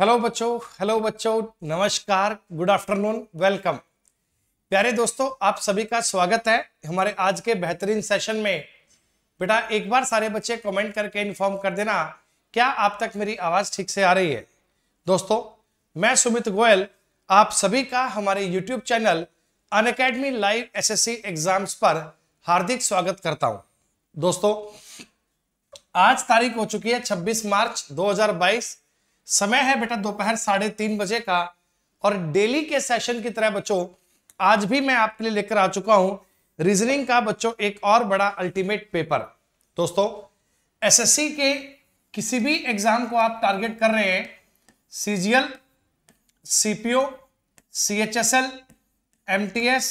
Hello बच्चों hello बच्चों नमस्कार गुड आफ्टरनून वेलकम प्यारे दोस्तों आप सभी का स्वागत है हमारे आज के बेहतरीन सेशन में बेटा एक बार सारे बच्चे कमेंट करके इन्फॉर्म कर देना क्या आप तक मेरी आवाज़ ठीक से आ रही है दोस्तों मैं सुमित गोयल आप सभी का हमारे YouTube channel Unacademy live S exams पर हार्दिक स्वागत करता हूँ दोस्तों आज तारीख हो चुकी है छब्बीस मार्च दो समय है बेटा दोपहर साढ़े तीन बजे का और डेली के सेशन की तरह बच्चों आज भी मैं आपके लिए लेकर आ चुका हूं रीजनिंग का बच्चों एक और बड़ा अल्टीमेट पेपर दोस्तों एसएससी के किसी भी एग्जाम को आप टारगेट कर रहे हैं सीजीएल सीपीओ सीएचएसएल एमटीएस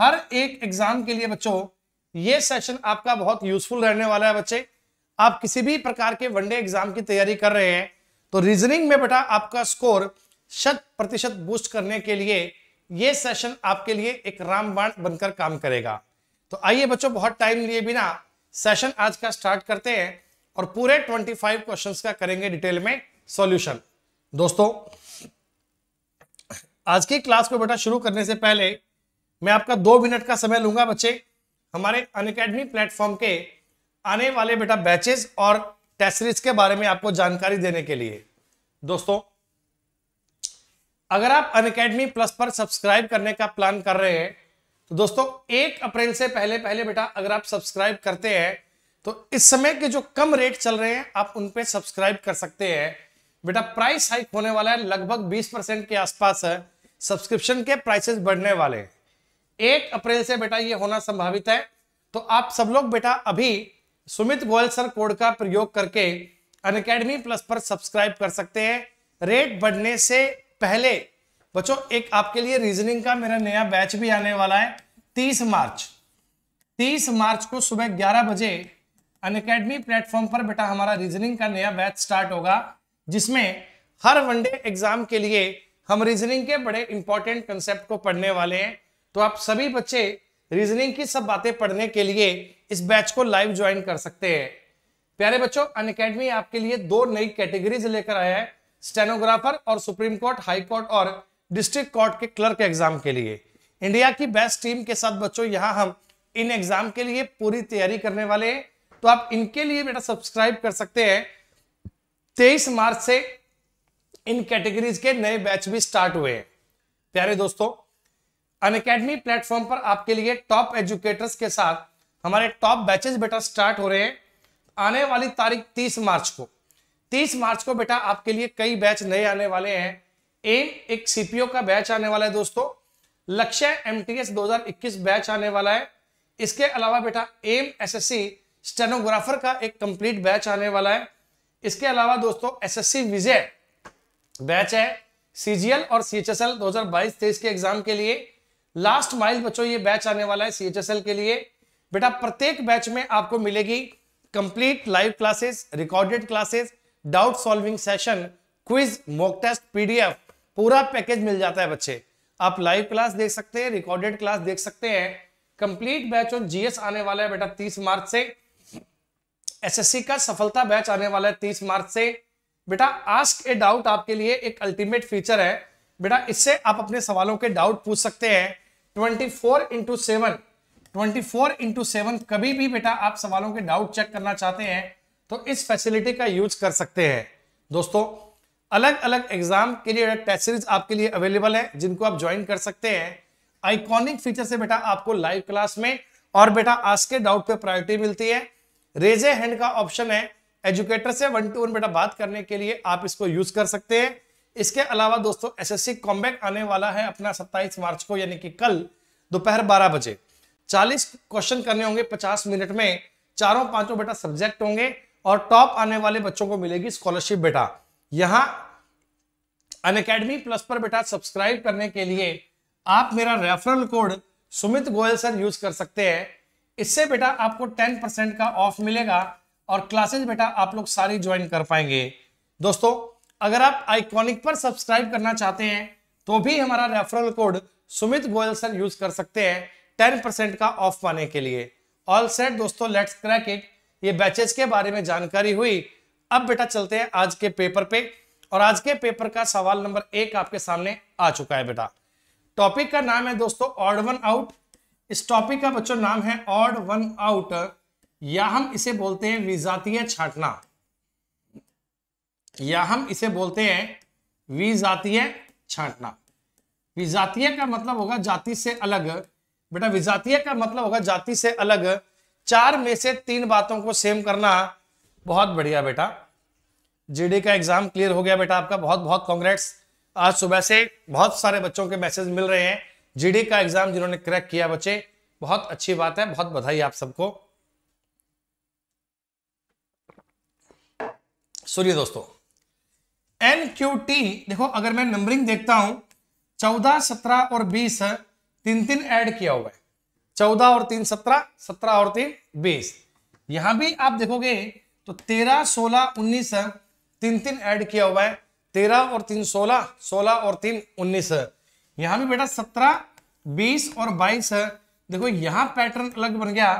हर एक एग्जाम के लिए बच्चों ये सेशन आपका बहुत यूजफुल रहने वाला है बच्चे आप किसी भी प्रकार के वनडे एग्जाम की तैयारी कर रहे हैं तो रीजनिंग में बेटा आपका स्कोर शत प्रतिशत बूस्ट करने के लिए ये सेशन आपके लिए एक रामबाण बनकर काम करेगा तो आइए बच्चों बहुत टाइम लिए बिना सेशन आज का स्टार्ट करते हैं और पूरे 25 क्वेश्चंस का करेंगे डिटेल में सॉल्यूशन दोस्तों आज की क्लास को बेटा शुरू करने से पहले मैं आपका दो मिनट का समय लूंगा बच्चे हमारे अनकेडमी प्लेटफॉर्म के आने वाले बेटा बैचेस और टेस्टरीज के बारे में आपको जानकारी देने के लिए दोस्तों अगर आप अनकेडमी प्लस पर सब्सक्राइब करने का प्लान कर रहे हैं तो दोस्तों एक अप्रैल से पहले पहले बेटा अगर आप सब्सक्राइब करते हैं तो इस समय के जो कम रेट चल रहे हैं आप उन पे सब्सक्राइब कर सकते हैं बेटा प्राइस हाइक होने वाला है लगभग 20 परसेंट के आसपास है सब्सक्रिप्शन के प्राइसेस बढ़ने वाले एक अप्रैल से बेटा ये होना संभावित है तो आप सब लोग बेटा अभी सुमित गोयल सर कोड का प्रयोग करके अनकेडमी प्लस पर सब्सक्राइब कर सकते हैं रेट बढ़ने से पहले बच्चों एक आपके लिए रीजनिंग का मेरा नया बैच भी आने वाला है तीस मार्च तीस मार्च को सुबह ग्यारह बजे अनकेडमी प्लेटफॉर्म पर बेटा हमारा रीजनिंग का नया बैच स्टार्ट होगा जिसमें हर वनडे एग्जाम के लिए हम रीजनिंग के बड़े इंपॉर्टेंट कंसेप्ट को पढ़ने वाले हैं तो आप सभी बच्चे रीजनिंग की सब बातें पढ़ने के लिए इस बैच को लाइव ज्वाइन कर सकते हैं प्यारे बच्चों अन अकेडमी आपके लिए दो नई कैटेगरीज लेकर आया है स्टेनोग्राफर और सुप्रीम कोर्ट हाई कोर्ट और डिस्ट्रिक्ट कोर्ट के क्लर्क एग्जाम के लिए इंडिया की बेस्ट टीम के साथ बच्चों यहां हम इन एग्जाम के लिए पूरी तैयारी करने वाले हैं तो आप इनके लिए बेटा सब्सक्राइब कर सकते हैं तेईस मार्च से इन कैटेगरीज के नए बैच भी स्टार्ट हुए हैं प्यारे दोस्तों अनकेडमी प्लेटफॉर्म पर आपके लिए टॉप एजुकेटर्स के साथ हमारे टॉप बैचेस बेटा स्टार्ट हो रहे हैं आने वाली तारीख 30 मार्च को 30 मार्च को बेटा आपके लिए कई बैच नए आने वाले हैं एम एक सीपीओ का बैच आने वाला है दोस्तों लक्ष्य एमटीएस 2021 बैच आने वाला है इसके अलावा बेटा एम एस स्टेनोग्राफर का एक कंप्लीट बैच आने वाला है इसके अलावा दोस्तों एस एस विजय बैच है सीजीएल और सी सीएचएसएल 2022-23 के एग्जाम के लिए लास्ट माइल बच्चों ये बैच आने वाला है एल के लिए बेटा प्रत्येक बैच में आपको मिलेगी complete live classes recorded classes doubt solving session quiz mock test PDF पूरा पैकेज मिल जाता है बच्चे आप लाइव क्लास देख सकते हैं रिकॉर्डेड क्लास देख सकते हैं कंप्लीट बैच और जीएस आने वाला है बेटा 30 मार्च से एसएससी का सफलता बैच आने वाला है 30 मार्च से बेटा आस्क ए डाउट आपके लिए एक अल्टीमेट फीचर है बेटा इससे आप अपने सवालों के डाउट पूछ सकते हैं 24 four into seven twenty four into seven कभी भी बेटा आप सवालों के डाउट चेक करना चाहते हैं तो इस फैसिलिटी का यूज कर सकते हैं दोस्तों अलग अलग एग्जाम के लिए टेस्ट सीरीज आपके लिए अवेलेबल है जिनको आप ज्वाइन कर सकते हैं आइकॉनिक फीचर से बेटा आपको लाइव क्लास में और बेटा आज के डाउट पे प्रायोरिटी मिलती है रेजे हैंड का ऑप्शन है एजुकेटर से वन टू वन बेटा बात करने के लिए आप इसको यूज कर सकते हैं इसके अलावा दोस्तों एसएससी कॉम्बैक आने वाला है अपना 27 मार्च को यानी कि कल दोपहर 12 बजे चालीस क्वेश्चन करने होंगे पचास मिनट में चारों पांचों बेटा सब्जेक्ट होंगे और टॉप आने वाले बच्चों को मिलेगी स्कॉलरशिप बेटा यहां अकेडमी प्लस पर बेटा सब्सक्राइब करने के लिए आप मेरा referral code Sumit Goyal sir use कर सकते हैं इससे बेटा आपको 10 परसेंट का ऑफ मिलेगा और क्लासेज बेटा आप लोग सारी ज्वाइन कर पाएंगे दोस्तों अगर आप आइकॉनिक पर सब्सक्राइब करना चाहते हैं तो भी हमारा referral code Sumit Goyal sir use कर सकते हैं टेन परसेंट का ऑफ पाने के लिए ऑल सेट दोस्तों लेट्स क्रैक इट ये बैचेज के बारे में जानकारी हुई अब बेटा चलते हैं आज के पेपर पे और आज के पेपर का सवाल नंबर एक आपके सामने आ चुका है बेटा टॉपिक का नाम है दोस्तों ऑड वन आउट इस टॉपिक का बच्चों नाम है ऑड वन आउट या हम इसे बोलते हैं विजातीय छाटना या हम इसे बोलते हैं विजातीय छाटना विजातीय का मतलब होगा जाति से अलग बेटा विजातीय का मतलब होगा जाति से अलग चार में से तीन बातों को सेम करना बहुत बढ़िया बेटा जीडी का एग्जाम क्लियर हो गया बेटा आपका बहुत बहुत कॉन्ग्रेट्स आज सुबह से बहुत सारे बच्चों के मैसेज मिल रहे हैं जीडी का एग्जाम जिन्होंने क्रैक किया बच्चे बहुत अच्छी बात है बहुत बधाई आप सबको सूर्य दोस्तों एन क्यू टी देखो अगर मैं नंबरिंग देखता हूं चौदह सत्रह और बीस तीन तीन ऐड किया हुआ है चौदह और तीन सत्रह सत्रह और तीन बीस यहां भी आप देखोगे तो तेरह सोलह उन्नीस तीन तीन ऐड किया हुआ है तेरह और तीन सोलह सोलह और तीन उन्नीस यहां भी बेटा सत्रह बीस और बाईस देखो यहां पैटर्न अलग बन गया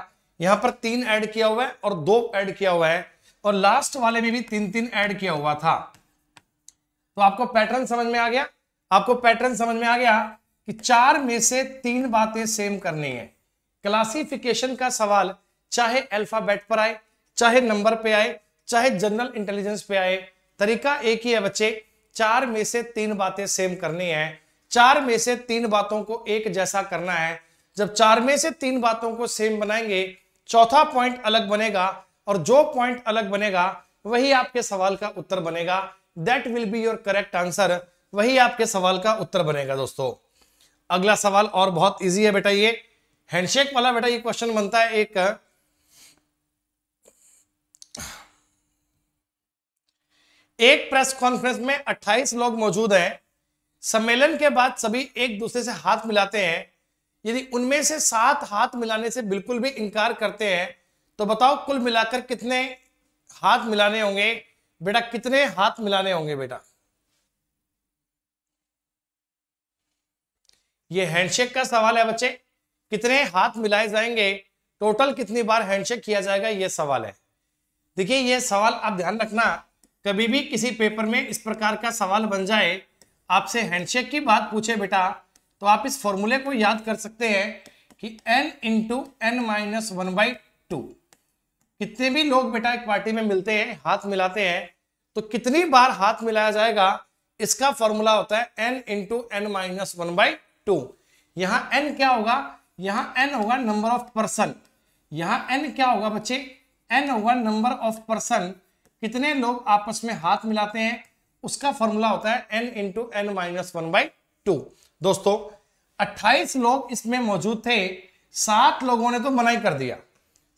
यहां पर तीन ऐड किया हुआ है और दो ऐड किया हुआ है और लास्ट वाले में भी तीन तीन ऐड किया हुआ था तो आपको पैटर्न समझ में आ गया आपको पैटर्न समझ में आ गया कि चार में से तीन बातें सेम करनी है क्लासिफिकेशन का सवाल चाहे अल्फाबेट पर आए चाहे नंबर पे आए चाहे जनरल इंटेलिजेंस पे आए तरीका एक ही है बच्चे चार में से तीन बातें सेम करनी है चार में से तीन बातों को एक जैसा करना है जब चार में से तीन बातों को सेम बनाएंगे चौथा पॉइंट अलग बनेगा और जो पॉइंट अलग बनेगा वही आपके सवाल का उत्तर बनेगा that will be your correct answer वही आपके सवाल का उत्तर बनेगा दोस्तों अगला सवाल और बहुत इजी है बेटा ये हैंडशेक वाला बेटा ये क्वेश्चन बनता है एक एक प्रेस कॉन्फ्रेंस में 28 लोग मौजूद हैं सम्मेलन के बाद सभी एक दूसरे से हाथ मिलाते हैं यदि उनमें से सात हाथ मिलाने से बिल्कुल भी इनकार करते हैं तो बताओ कुल मिलाकर कितने हाथ मिलाने होंगे बेटा कितने हाथ मिलाने होंगे बेटा ये हैंडशेक का सवाल है बच्चे कितने हाथ मिलाए जाएंगे टोटल कितनी बार हैंडशेक किया जाएगा ये सवाल है देखिए ये सवाल आप ध्यान रखना कभी भी किसी पेपर में इस प्रकार का सवाल बन जाए आपसे हैंडशेक की बात पूछे बेटा तो आप इस फॉर्मूले को याद कर सकते हैं कि n into n minus one by two कितने भी लोग बेटा एक पार्टी में मिलते हैं हाथ मिलाते हैं तो कितनी बार हाथ मिलाया जाएगा इसका फॉर्मूला होता है n into n minus one by two यहां एन क्या होगा यहां एन होगा नंबर ऑफ पर्सन यहां एन क्या होगा बच्चे एन होगा नंबर ऑफ पर्सन कितने लोग आपस में हाथ मिलाते हैं उसका फॉर्मूला होता है n into n minus one by two दोस्तों 28 लोग इसमें मौजूद थे सात लोगों ने तो मनाई कर दिया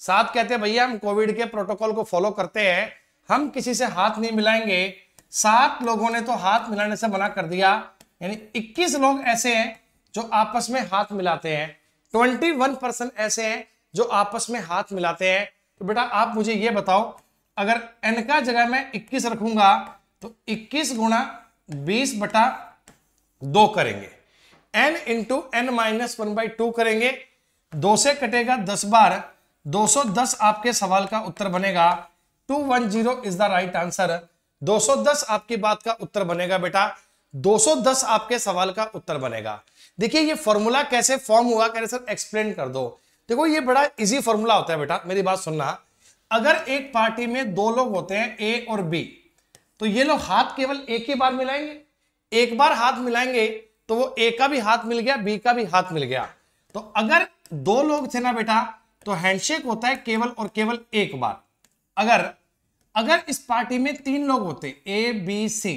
सात कहते हैं भैया हम कोविड के प्रोटोकॉल को फॉलो करते हैं हम किसी से हाथ नहीं मिलाएंगे सात लोगों ने तो हाथ मिलाने से मना कर दिया यानी 21 लोग ऐसे हैं जो आपस में हाथ मिलाते हैं ट्वेंटी वन परसेंट ऐसे हैं जो आपस में हाथ मिलाते हैं तो बेटा आप मुझे ये बताओ अगर एन का जगह मैं इक्कीस रखूंगा तो इक्कीस गुणा बीस बटा दो करेंगे n into n minus one by two करेंगे दो से कटेगा दस बार दो दस आपके सवाल का उत्तर बनेगा two one zero is the right answer दो सौ दस आपकी बात का उत्तर बनेगा बेटा दो दस आपके सवाल का उत्तर बनेगा देखिए ये फॉर्मूला कैसे फॉर्म हुआ कह रहे सर एक्सप्लेन कर दो देखो ये बड़ा इजी फॉर्मूला होता है बेटा मेरी बात सुनना अगर एक पार्टी में दो लोग होते हैं ए और बी तो ये लोग हाथ केवल एक ही बार मिलाएंगे एक बार हाथ मिलाएंगे तो वो ए का भी हाथ मिल गया बी का भी हाथ मिल गया तो अगर दो लोग थे ना बेटा तो हैंडशेक होता है केवल और केवल एक बार अगर अगर इस पार्टी में तीन लोग होते ए बी सी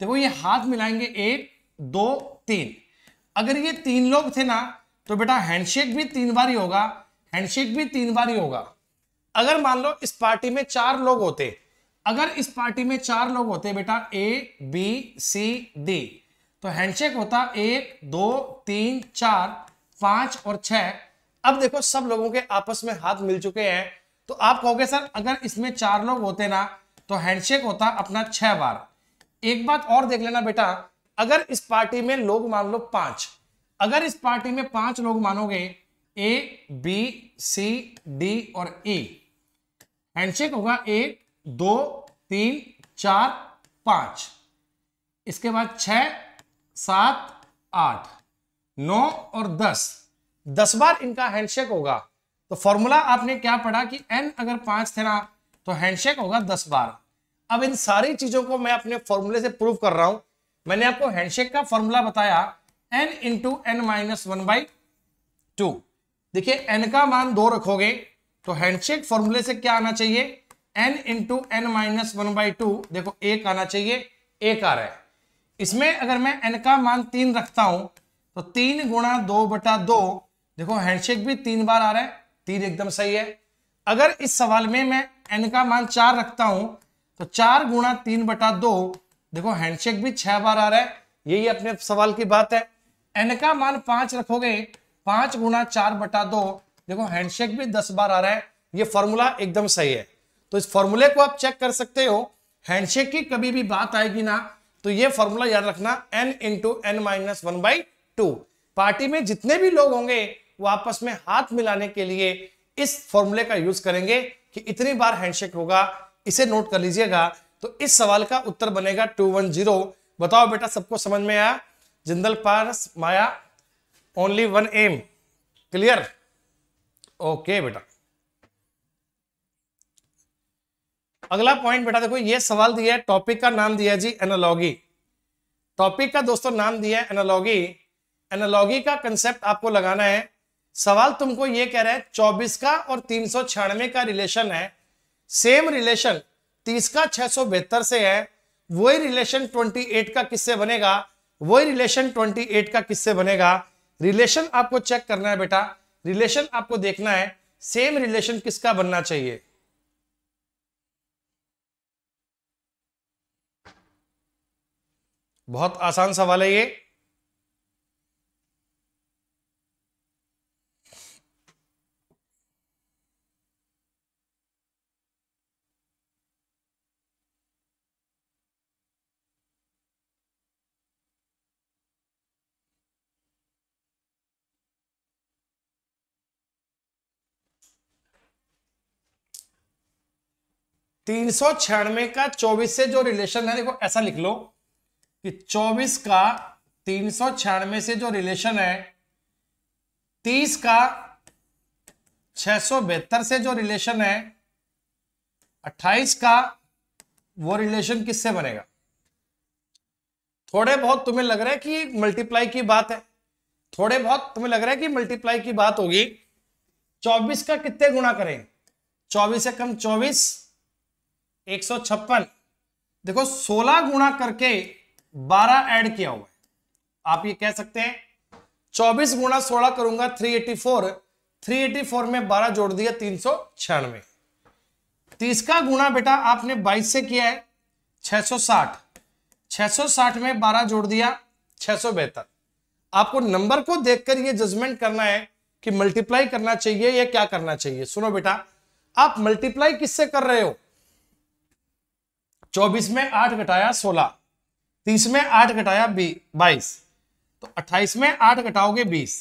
देखो ये हाथ मिलाएंगे एक दो तीन अगर ये तीन लोग थे ना तो बेटा हैंडशेक भी तीन बार ही होगा हैंडशेक भी तीन बार ही होगा अगर मान लो इस पार्टी में चार लोग होते अगर इस पार्टी में चार लोग होते बेटा ए बी सी डी तो हैंडशेक होता एक दो तीन चार पांच और छह अब देखो सब लोगों के आपस में हाथ मिल चुके हैं तो आप कहोगे सर अगर इसमें चार लोग होते ना तो हैंडशेक होता अपना छह बार एक बात और देख लेना बेटा अगर इस पार्टी में लोग मान लो पांच अगर इस पार्टी में पांच लोग मानोगे ए बी सी डी और ई e. हैंडशेक होगा एक दो तीन चार पांच इसके बाद छ सात आठ नौ और दस दस बार इनका हैंडशेक होगा तो फॉर्मूला आपने क्या पढ़ा कि एन अगर पांच थे ना तो हैंडशेक होगा दस बार अब इन सारी चीजों को मैं अपने फॉर्मूले से प्रूव कर रहा हूं मैंने आपको हैंडशेक का फॉर्मूला बताया n into n minus one by two देखिए एन का मान दो रखोगे तो हैंडशेक फॉर्मूले से क्या आना चाहिए n into n minus one by two देखो एक आना चाहिए एक आ रहा है इसमें अगर मैं एन का मान तीन रखता हूं तो तीन गुणा दो बटा दो देखो हैंडशेक भी तीन बार आ रहा है तीन एकदम सही है अगर इस सवाल में मैं एन का मान चार रखता हूं तो चार गुणा तीन बटा दो देखो हैंडशेक भी छह बार आ रहा है यही अपने सवाल की बात है एन का मान पांच रखोगे पांच गुना चार बटा दो देखो हैंडशेक भी दस बार आ रहा है ये फॉर्मूला एकदम सही है तो इस फॉर्मूले को आप चेक कर सकते हो हैंडशेक की कभी भी बात आएगी ना तो ये फॉर्मूला याद रखना n into n minus one by two party में जितने भी लोग होंगे वो आपस में हाथ मिलाने के लिए इस फॉर्मूले का यूज करेंगे कि इतनी बार हैंडशेक होगा इसे नोट कर लीजिएगा तो इस सवाल का उत्तर बनेगा टू वन जीरो बताओ बेटा सबको समझ में आया Jindal Paras Maya only one M clear okay बेटा अगला पॉइंट बेटा देखो ये सवाल दिया है टॉपिक का नाम दिया जी एनालॉगी टॉपिक का दोस्तों नाम दिया है एनालॉगी एनालॉगी का कंसेप्ट आपको लगाना है सवाल तुमको ये कह रहा है चौबीस का और तीन का रिलेशन है सेम रिलेशन तीस का छह सौ बेहतर से है वही रिलेशन ट्वेंटी एट का किससे बनेगा वही रिलेशन ट्वेंटी एट का किससे बनेगा रिलेशन आपको चेक करना है बेटा रिलेशन आपको देखना है सेम रिलेशन किसका बनना चाहिए बहुत आसान सवाल है ये तीन सौ छियानवे का चौबीस से जो रिलेशन है देखो ऐसा लिख लो कि चौबीस का तीन सौ छियानवे से जो रिलेशन है तीस का छह सौ बेहतर से जो रिलेशन है अट्ठाईस का वो रिलेशन किससे बनेगा थोड़े बहुत तुम्हें लग रहा है कि मल्टीप्लाई की बात है थोड़े बहुत तुम्हें लग रहा है कि मल्टीप्लाई की बात होगी चौबीस का कितने गुणा करें चौबीस से कम चौबीस एक सौ छप्पन देखो सोलह गुणा करके बारह ऐड किया हुआ है आप ये कह सकते हैं चौबीस गुणा सोलह करूंगा three eighty four three eighty four में बारह जोड़ दिया तीन सौ छियानवे तीस का गुणा बेटा आपने बाईस से किया है छ सौ साठ 660 में 12 जोड़ दिया छह आपको नंबर को देखकर ये जजमेंट करना है कि मल्टीप्लाई करना चाहिए या क्या करना चाहिए सुनो बेटा आप मल्टीप्लाई किससे कर रहे हो चौबीस में आठ घटाया सोलह तीस में आठ घटाया बाईस तो अट्ठाईस में आठ घटाओगे बीस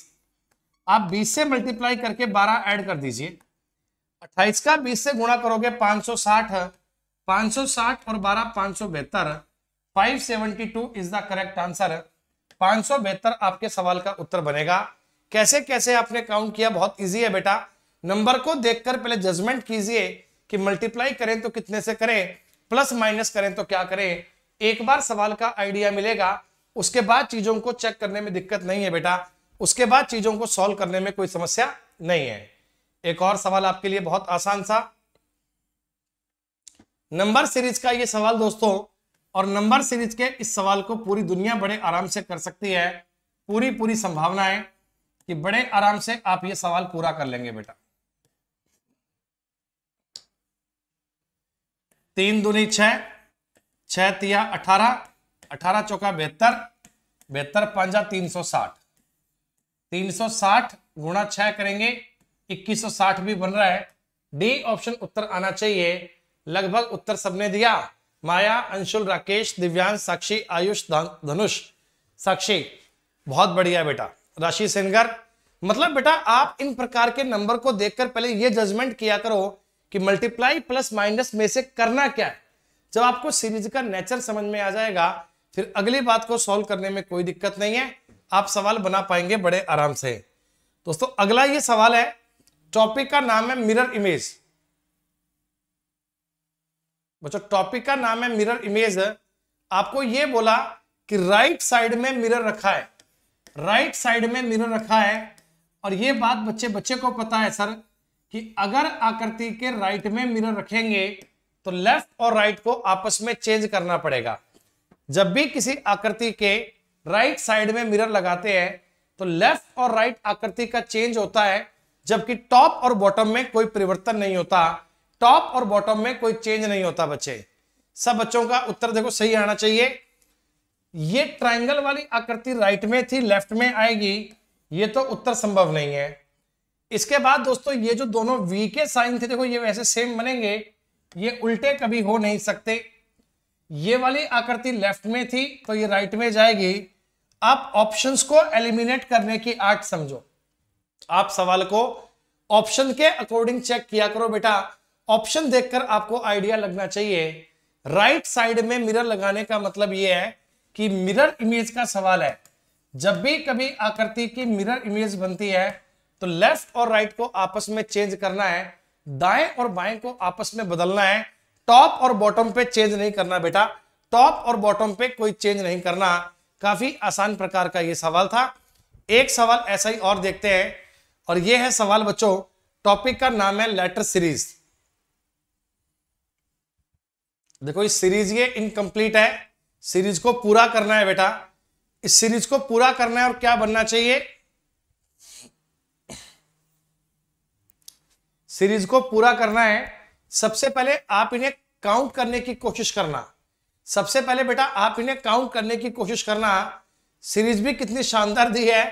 आप बीस से मल्टीप्लाई करके बारह ऐड कर दीजिए अट्ठाईस का बीस से गुणा करोगे पांच सौ साठ पांच सौ साठ और बारह पांच सौ बेहतर five seventy two is the correct answer पांच सौ बेहतर आपके सवाल का उत्तर बनेगा कैसे कैसे आपने काउंट किया बहुत इजी है बेटा नंबर को देखकर पहले जजमेंट कीजिए कि मल्टीप्लाई करें तो कितने से करें प्लस माइनस करें तो क्या करें एक बार सवाल का आइडिया मिलेगा उसके बाद चीजों को चेक करने में दिक्कत नहीं है बेटा उसके बाद चीजों को सॉल्व करने में कोई समस्या नहीं है एक और सवाल आपके लिए बहुत आसान सा नंबर सीरीज का ये सवाल दोस्तों और नंबर सीरीज के इस सवाल को पूरी दुनिया बड़े आराम से कर सकती है पूरी पूरी संभावना है कि बड़े आराम से आप ये सवाल पूरा कर लेंगे बेटा तीन दूनी छह छह तिया अठारह अठारह चौका बेहतर बेहतर पंजा तीन सौ साठ तीन सौ साठ गुणा छह करेंगे इक्कीस सौ साठ भी बन रहा है डी ऑप्शन उत्तर आना चाहिए लगभग उत्तर सबने दिया माया अंशुल राकेश दिव्यांश साक्षी आयुष धनुष साक्षी बहुत बढ़िया बेटा राशि सेनगर मतलब बेटा आप इन प्रकार के नंबर को देखकर पहले यह जजमेंट किया करो कि मल्टीप्लाई प्लस माइनस में से करना क्या है जब आपको सीरीज का नेचर समझ में आ जाएगा फिर अगली बात को सॉल्व करने में कोई दिक्कत नहीं है आप सवाल बना पाएंगे बड़े आराम से दोस्तों अगला ये सवाल है टॉपिक का नाम है मिरर इमेज बच्चों टॉपिक का नाम है मिरर इमेज आपको ये बोला कि राइट साइड में मिरर रखा है राइट साइड में मिरर रखा है और ये बात बच्चे बच्चे को पता है सर कि अगर आकृति के राइट में मिरर रखेंगे तो लेफ्ट और राइट को आपस में चेंज करना पड़ेगा जब भी किसी आकृति के राइट साइड में मिरर लगाते हैं तो लेफ्ट और राइट आकृति का चेंज होता है जबकि टॉप और बॉटम में कोई परिवर्तन नहीं होता टॉप और बॉटम में कोई चेंज नहीं होता बच्चे सब बच्चों का उत्तर देखो सही आना चाहिए ये ट्राइंगल वाली आकृति राइट में थी लेफ्ट में आएगी ये तो उत्तर संभव नहीं है इसके बाद दोस्तों ये जो दोनों वी के साइन थे देखो ये वैसे सेम बनेंगे ये उल्टे कभी हो नहीं सकते ये वाली आकृति लेफ्ट में थी तो ये राइट में जाएगी आप ऑप्शंस को एलिमिनेट करने की आर्ट समझो आप सवाल को ऑप्शन के अकॉर्डिंग चेक किया करो बेटा ऑप्शन देखकर आपको आइडिया लगना चाहिए राइट साइड में मिरर लगाने का मतलब यह है कि मिरर इमेज का सवाल है जब भी कभी आकृति की मिरर इमेज बनती है तो लेफ्ट और राइट को आपस में चेंज करना है दाएं और बाएं को आपस में बदलना है टॉप और बॉटम पे चेंज नहीं करना बेटा टॉप और बॉटम पे कोई चेंज नहीं करना काफी आसान प्रकार का ये सवाल था एक सवाल ऐसा ही और देखते हैं और ये है सवाल बच्चों टॉपिक का नाम है लेटर सीरीज देखो ये सीरीज ये इनकम्प्लीट है सीरीज को पूरा करना है बेटा इस सीरीज को पूरा करना है और क्या बनना चाहिए सीरीज को पूरा करना है सबसे पहले आप इन्हें काउंट करने की कोशिश करना सबसे पहले बेटा आप इन्हें काउंट करने की कोशिश करना सीरीज भी कितनी शानदार दी है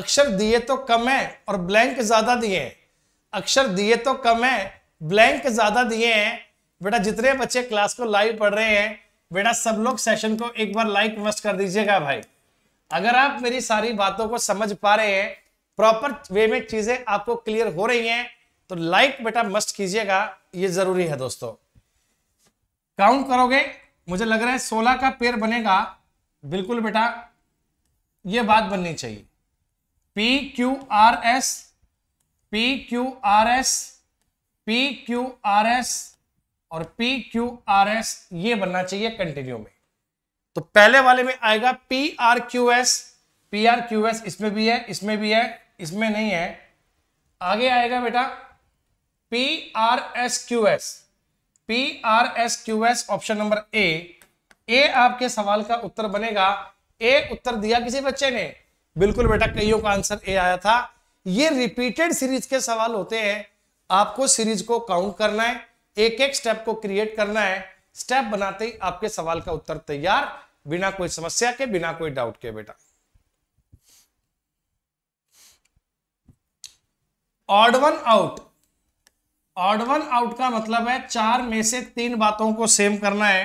अक्षर दिए तो कम है और ब्लैंक ज्यादा दिए हैं अक्षर दिए तो कम है ब्लैंक ज्यादा दिए हैं बेटा जितने बच्चे क्लास को लाइव पढ़ रहे हैं बेटा सब लोग सेशन को एक बार लाइक मस्ट कर दीजिएगा भाई अगर आप मेरी सारी बातों को समझ पा रहे हैं प्रॉपर वे में चीजें आपको क्लियर हो रही हैं तो लाइक बेटा मस्ट कीजिएगा ये जरूरी है दोस्तों काउंट करोगे मुझे लग रहा है सोलह का पेड़ बनेगा बिल्कुल बेटा ये बात बननी चाहिए P Q R S P Q R S P Q R S और पी क्यू आर एस ये बनना चाहिए कंटिन्यू में तो पहले वाले में आएगा P R Q S P R Q S इसमें भी है इसमें भी है इसमें नहीं है आगे आएगा बेटा P R S Q S P R S Q S option number A A आपके सवाल का उत्तर बनेगा ए उत्तर दिया किसी बच्चे ने बिल्कुल बेटा कईयों का आंसर ए आया था ये रिपीटेड सीरीज के सवाल होते हैं आपको सीरीज को काउंट करना है एक एक स्टेप को क्रिएट करना है स्टेप बनाते ही आपके सवाल का उत्तर तैयार बिना कोई समस्या के बिना कोई डाउट के बेटा odd one out odd one out का मतलब है चार में से तीन बातों को सेम करना है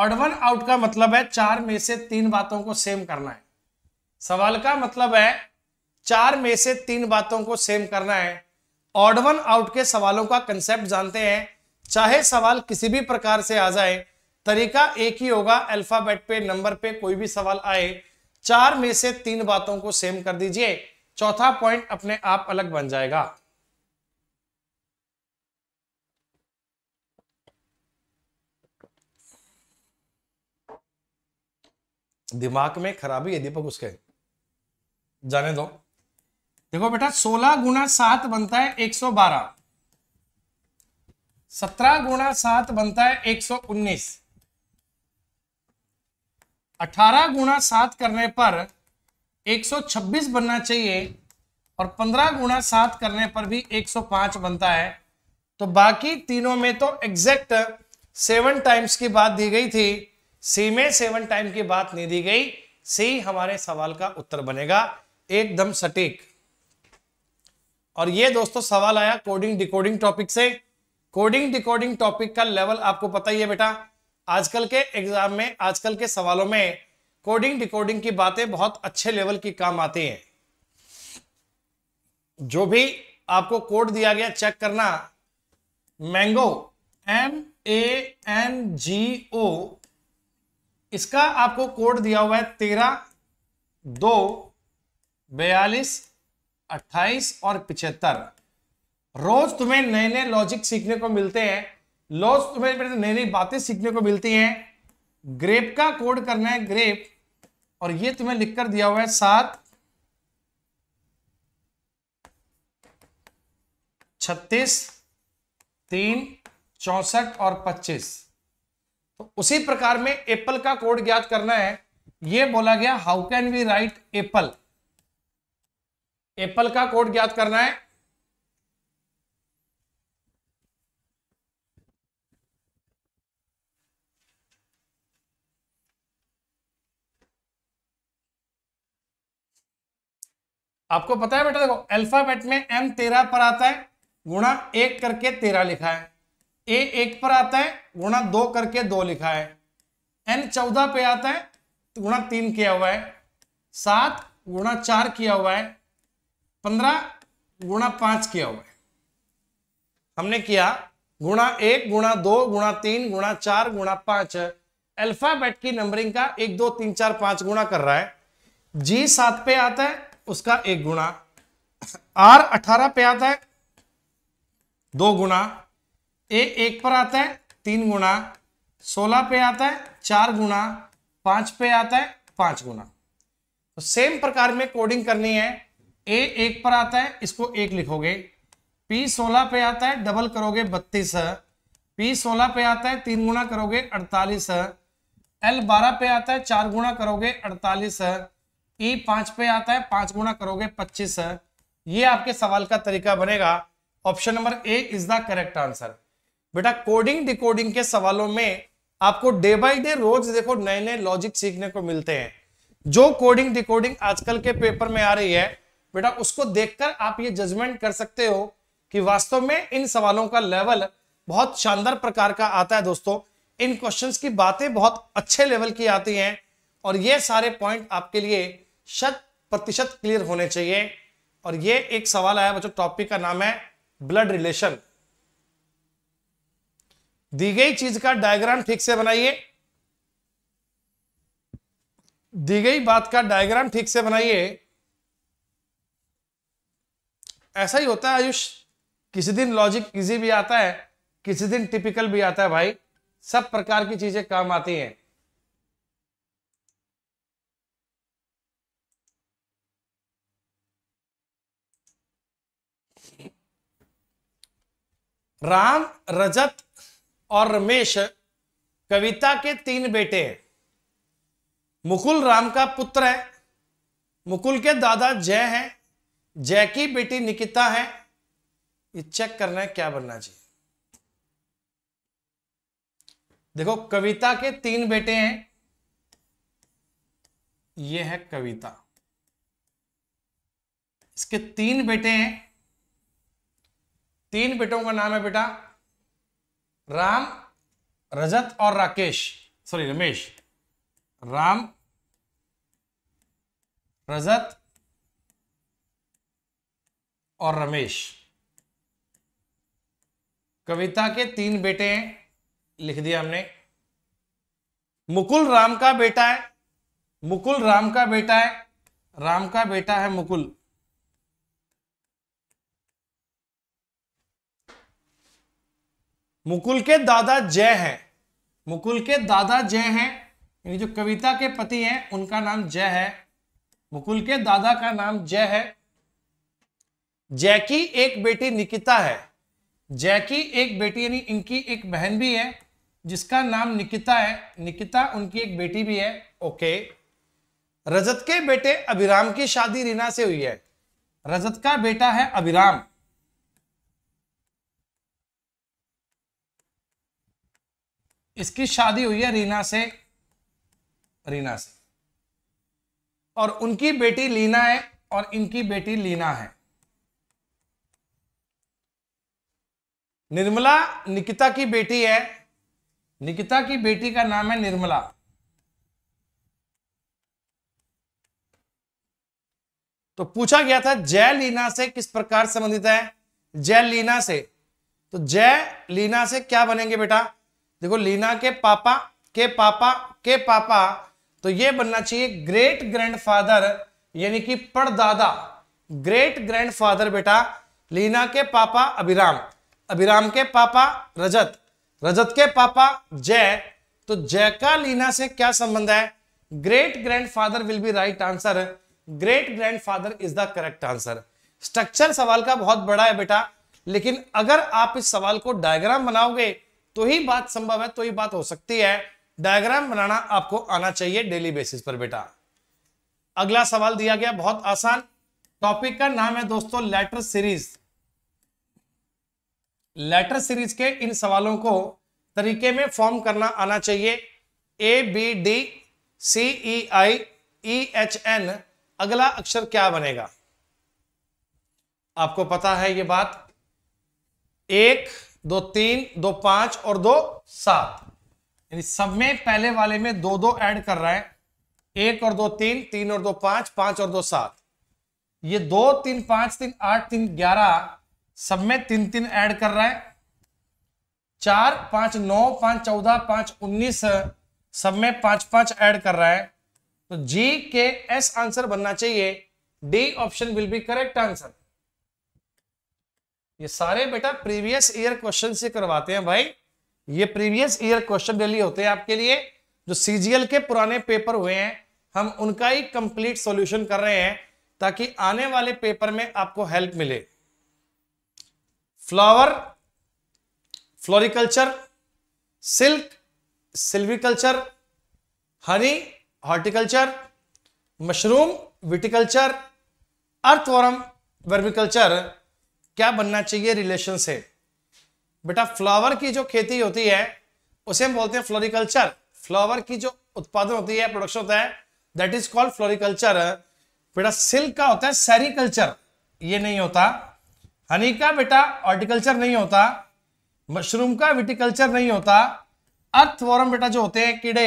ऑड वन आउट का मतलब है चार में से तीन बातों को सेम करना है सवाल का मतलब है चार में से तीन बातों को सेम करना है ऑड वन आउट के सवालों का कंसेप्ट जानते हैं चाहे सवाल किसी भी प्रकार से आ जाए तरीका एक ही होगा अल्फाबेट पे नंबर पे कोई भी सवाल आए चार में से तीन बातों को सेम कर दीजिए चौथा पॉइंट अपने आप अलग बन जाएगा दिमाग में खराबी है दीपक उसके जाने दो देखो बेटा 16 गुना सात बनता है 112 सत्रह गुना सात बनता है 119 अठारह गुणा सात करने पर 126 बनना चाहिए और 15 गुणा सात करने पर भी 105 बनता है तो बाकी तीनों में तो एग्जैक्ट सेवन टाइम्स की बात दी गई थी सी में सेवन टाइम की बात नहीं दी गई सी हमारे सवाल का उत्तर बनेगा एकदम सटीक और ये दोस्तों सवाल आया कोडिंग डिकोडिंग टॉपिक से कोडिंग डिकोडिंग टॉपिक का लेवल आपको पता ही है बेटा आजकल के एग्जाम में आजकल के सवालों में कोडिंग डिकोडिंग की बातें बहुत अच्छे लेवल की काम आती हैं जो भी आपको कोड दिया गया चेक करना mango M A N G O इसका आपको कोड दिया हुआ है तेरह दो बयालीस अट्ठाईस और पिछहत्तर रोज तुम्हें नए नए लॉजिक सीखने को मिलते हैं लॉज तुम्हें नई नई बातें सीखने को मिलती हैं ग्रेप का कोड करना है ग्रेप और ये तुम्हें लिखकर दिया हुआ है सात छत्तीस तीन चौसठ और पच्चीस तो उसी प्रकार में एप्पल का कोड ज्ञात करना है ये बोला गया how can we write apple apple का कोड ज्ञात करना है आपको पता है बेटा देखो अल्फाबेट में एम तेरह पर आता है गुणा एक करके तेरह लिखा है ए एक पर आता है गुणा दो करके दो लिखा है एन चौदह पे आता है तो गुणा तीन किया हुआ है सात गुणा चार किया हुआ है पंद्रह गुणा पांच किया हुआ है हमने किया गुणा एक गुणा दो गुणा तीन गुणा चार गुणा पांच अल्फाबेट की नंबरिंग का एक दो तीन चार पांच गुणा कर रहा है जी सात पे आता है उसका एक गुणा आर अठारह पे आता है दो गुणा ए एक पर आता है तीन गुना सोलह पे आता है चार गुना पांच पे आता है पांच गुना तो सेम प्रकार में कोडिंग करनी है ए एक पर आता है इसको एक लिखोगे पी सोलह पे आता है डबल करोगे बत्तीस पी सोलह पे आता है तीन गुना करोगे अड़तालीस एल बारह पे आता है चार गुना करोगे अड़तालीस ई पांच पे आता है पांच गुणा करोगे पच्चीस ये आपके सवाल का तरीका बनेगा option number A is the correct answer बेटा कोडिंग डिकोडिंग के सवालों में आपको डे बाई डे रोज देखो नए नए लॉजिक सीखने को मिलते हैं जो कोडिंग डिकोडिंग आजकल के पेपर में आ रही है बेटा उसको देखकर आप ये जजमेंट कर सकते हो कि वास्तव में इन सवालों का लेवल बहुत शानदार प्रकार का आता है दोस्तों इन क्वेश्चंस की बातें बहुत अच्छे लेवल की आती हैं और ये सारे पॉइंट आपके लिए शत प्रतिशत क्लियर होने चाहिए और ये एक सवाल आया बच्चों टॉपिक का नाम है ब्लड रिलेशन दी गई चीज का डायग्राम ठीक से बनाइए दी गई बात का डायग्राम ठीक से बनाइए ऐसा ही होता है आयुष किसी दिन लॉजिक इजी भी आता है किसी दिन टिपिकल भी आता है भाई सब प्रकार की चीजें काम आती हैं राम रजत और रमेश कविता के तीन बेटे हैं मुकुल राम का पुत्र है मुकुल के दादा जय हैं जय की बेटी निकिता है ये चेक करना है क्या बनना चाहिए देखो कविता के तीन बेटे हैं ये है कविता इसके तीन बेटे हैं तीन बेटों का नाम है बेटा राम रजत और राकेश सॉरी रमेश राम रजत और रमेश कविता के तीन बेटे हैं लिख दिया हमने मुकुल राम का बेटा है मुकुल राम का बेटा है राम का बेटा है मुकुल मुकुल के दादा जय हैं मुकुल के दादा जय हैं यानी जो कविता के पति हैं उनका नाम जय है मुकुल के दादा का नाम जय है जय की एक बेटी निकिता है जय की एक बेटी यानी इनकी एक बहन भी है जिसका नाम निकिता है निकिता उनकी एक बेटी भी है ओके रजत के बेटे अभिराम की शादी रीना से हुई है रजत का बेटा है अभिराम इसकी शादी हुई है रीना से रीना से और उनकी बेटी लीना है और इनकी बेटी लीना है निर्मला निकिता की बेटी है निकिता की बेटी का नाम है निर्मला तो पूछा गया था जय लीना से किस प्रकार संबंधित है जय लीना से तो जय लीना से क्या बनेंगे बेटा देखो लीना के पापा के पापा के पापा तो ये बनना चाहिए ग्रेट ग्रैंडफादर यानी कि परदादा ग्रेट ग्रैंडफादर बेटा लीना के पापा अभिराम अभिराम के पापा रजत रजत के पापा जय तो जय का लीना से क्या संबंध है great grandfather will be right answer great grandfather is the correct answer structure सवाल का बहुत बड़ा है बेटा लेकिन अगर आप इस सवाल को डायग्राम बनाओगे तो ही बात संभव है तो ही बात हो सकती है डायग्राम बनाना आपको आना चाहिए डेली बेसिस पर बेटा अगला सवाल दिया गया बहुत आसान टॉपिक का नाम है दोस्तों लेटर सीरीज लेटर सीरीज के इन सवालों को तरीके में फॉर्म करना आना चाहिए A B D C E I E H N अगला अक्षर क्या बनेगा आपको पता है ये बात एक दो तीन दो पांच और दो सात यानी सब में पहले वाले में दो दो ऐड कर रहा है एक और दो तीन तीन और दो पांच पांच और दो सात ये दो तीन पांच तीन आठ तीन ग्यारह सब में तीन तीन ऐड कर रहा है चार पांच नौ पांच चौदह पांच उन्नीस सब में पांच पांच ऐड कर रहा है तो जी के एस आंसर बनना चाहिए D option will be correct answer ये सारे बेटा प्रीवियस ईयर क्वेश्चन से करवाते हैं भाई ये प्रीवियस ईयर क्वेश्चन डेली होते हैं आपके लिए जो सीजीएल के पुराने पेपर हुए हैं हम उनका ही कंप्लीट सॉल्यूशन कर रहे हैं ताकि आने वाले पेपर में आपको हेल्प मिले flower floriculture silk silviculture honey horticulture mushroom viticulture earthworm vermiculture क्या बनना चाहिए रिलेशन से बेटा फ्लावर की जो खेती होती है उसे हम बोलते हैं फ्लोरिकल्चर फ्लावर की जो उत्पादन होती है प्रोडक्शन होता है दैट इज कॉल्ड फ्लोरिकल्चर बेटा सिल्क का होता है सेरिकल्चर ये नहीं होता हनी का बेटा हॉर्टिकल्चर नहीं होता मशरूम का विटिकल्चर नहीं होता अर्थवॉरम बेटा जो होते हैं कीड़े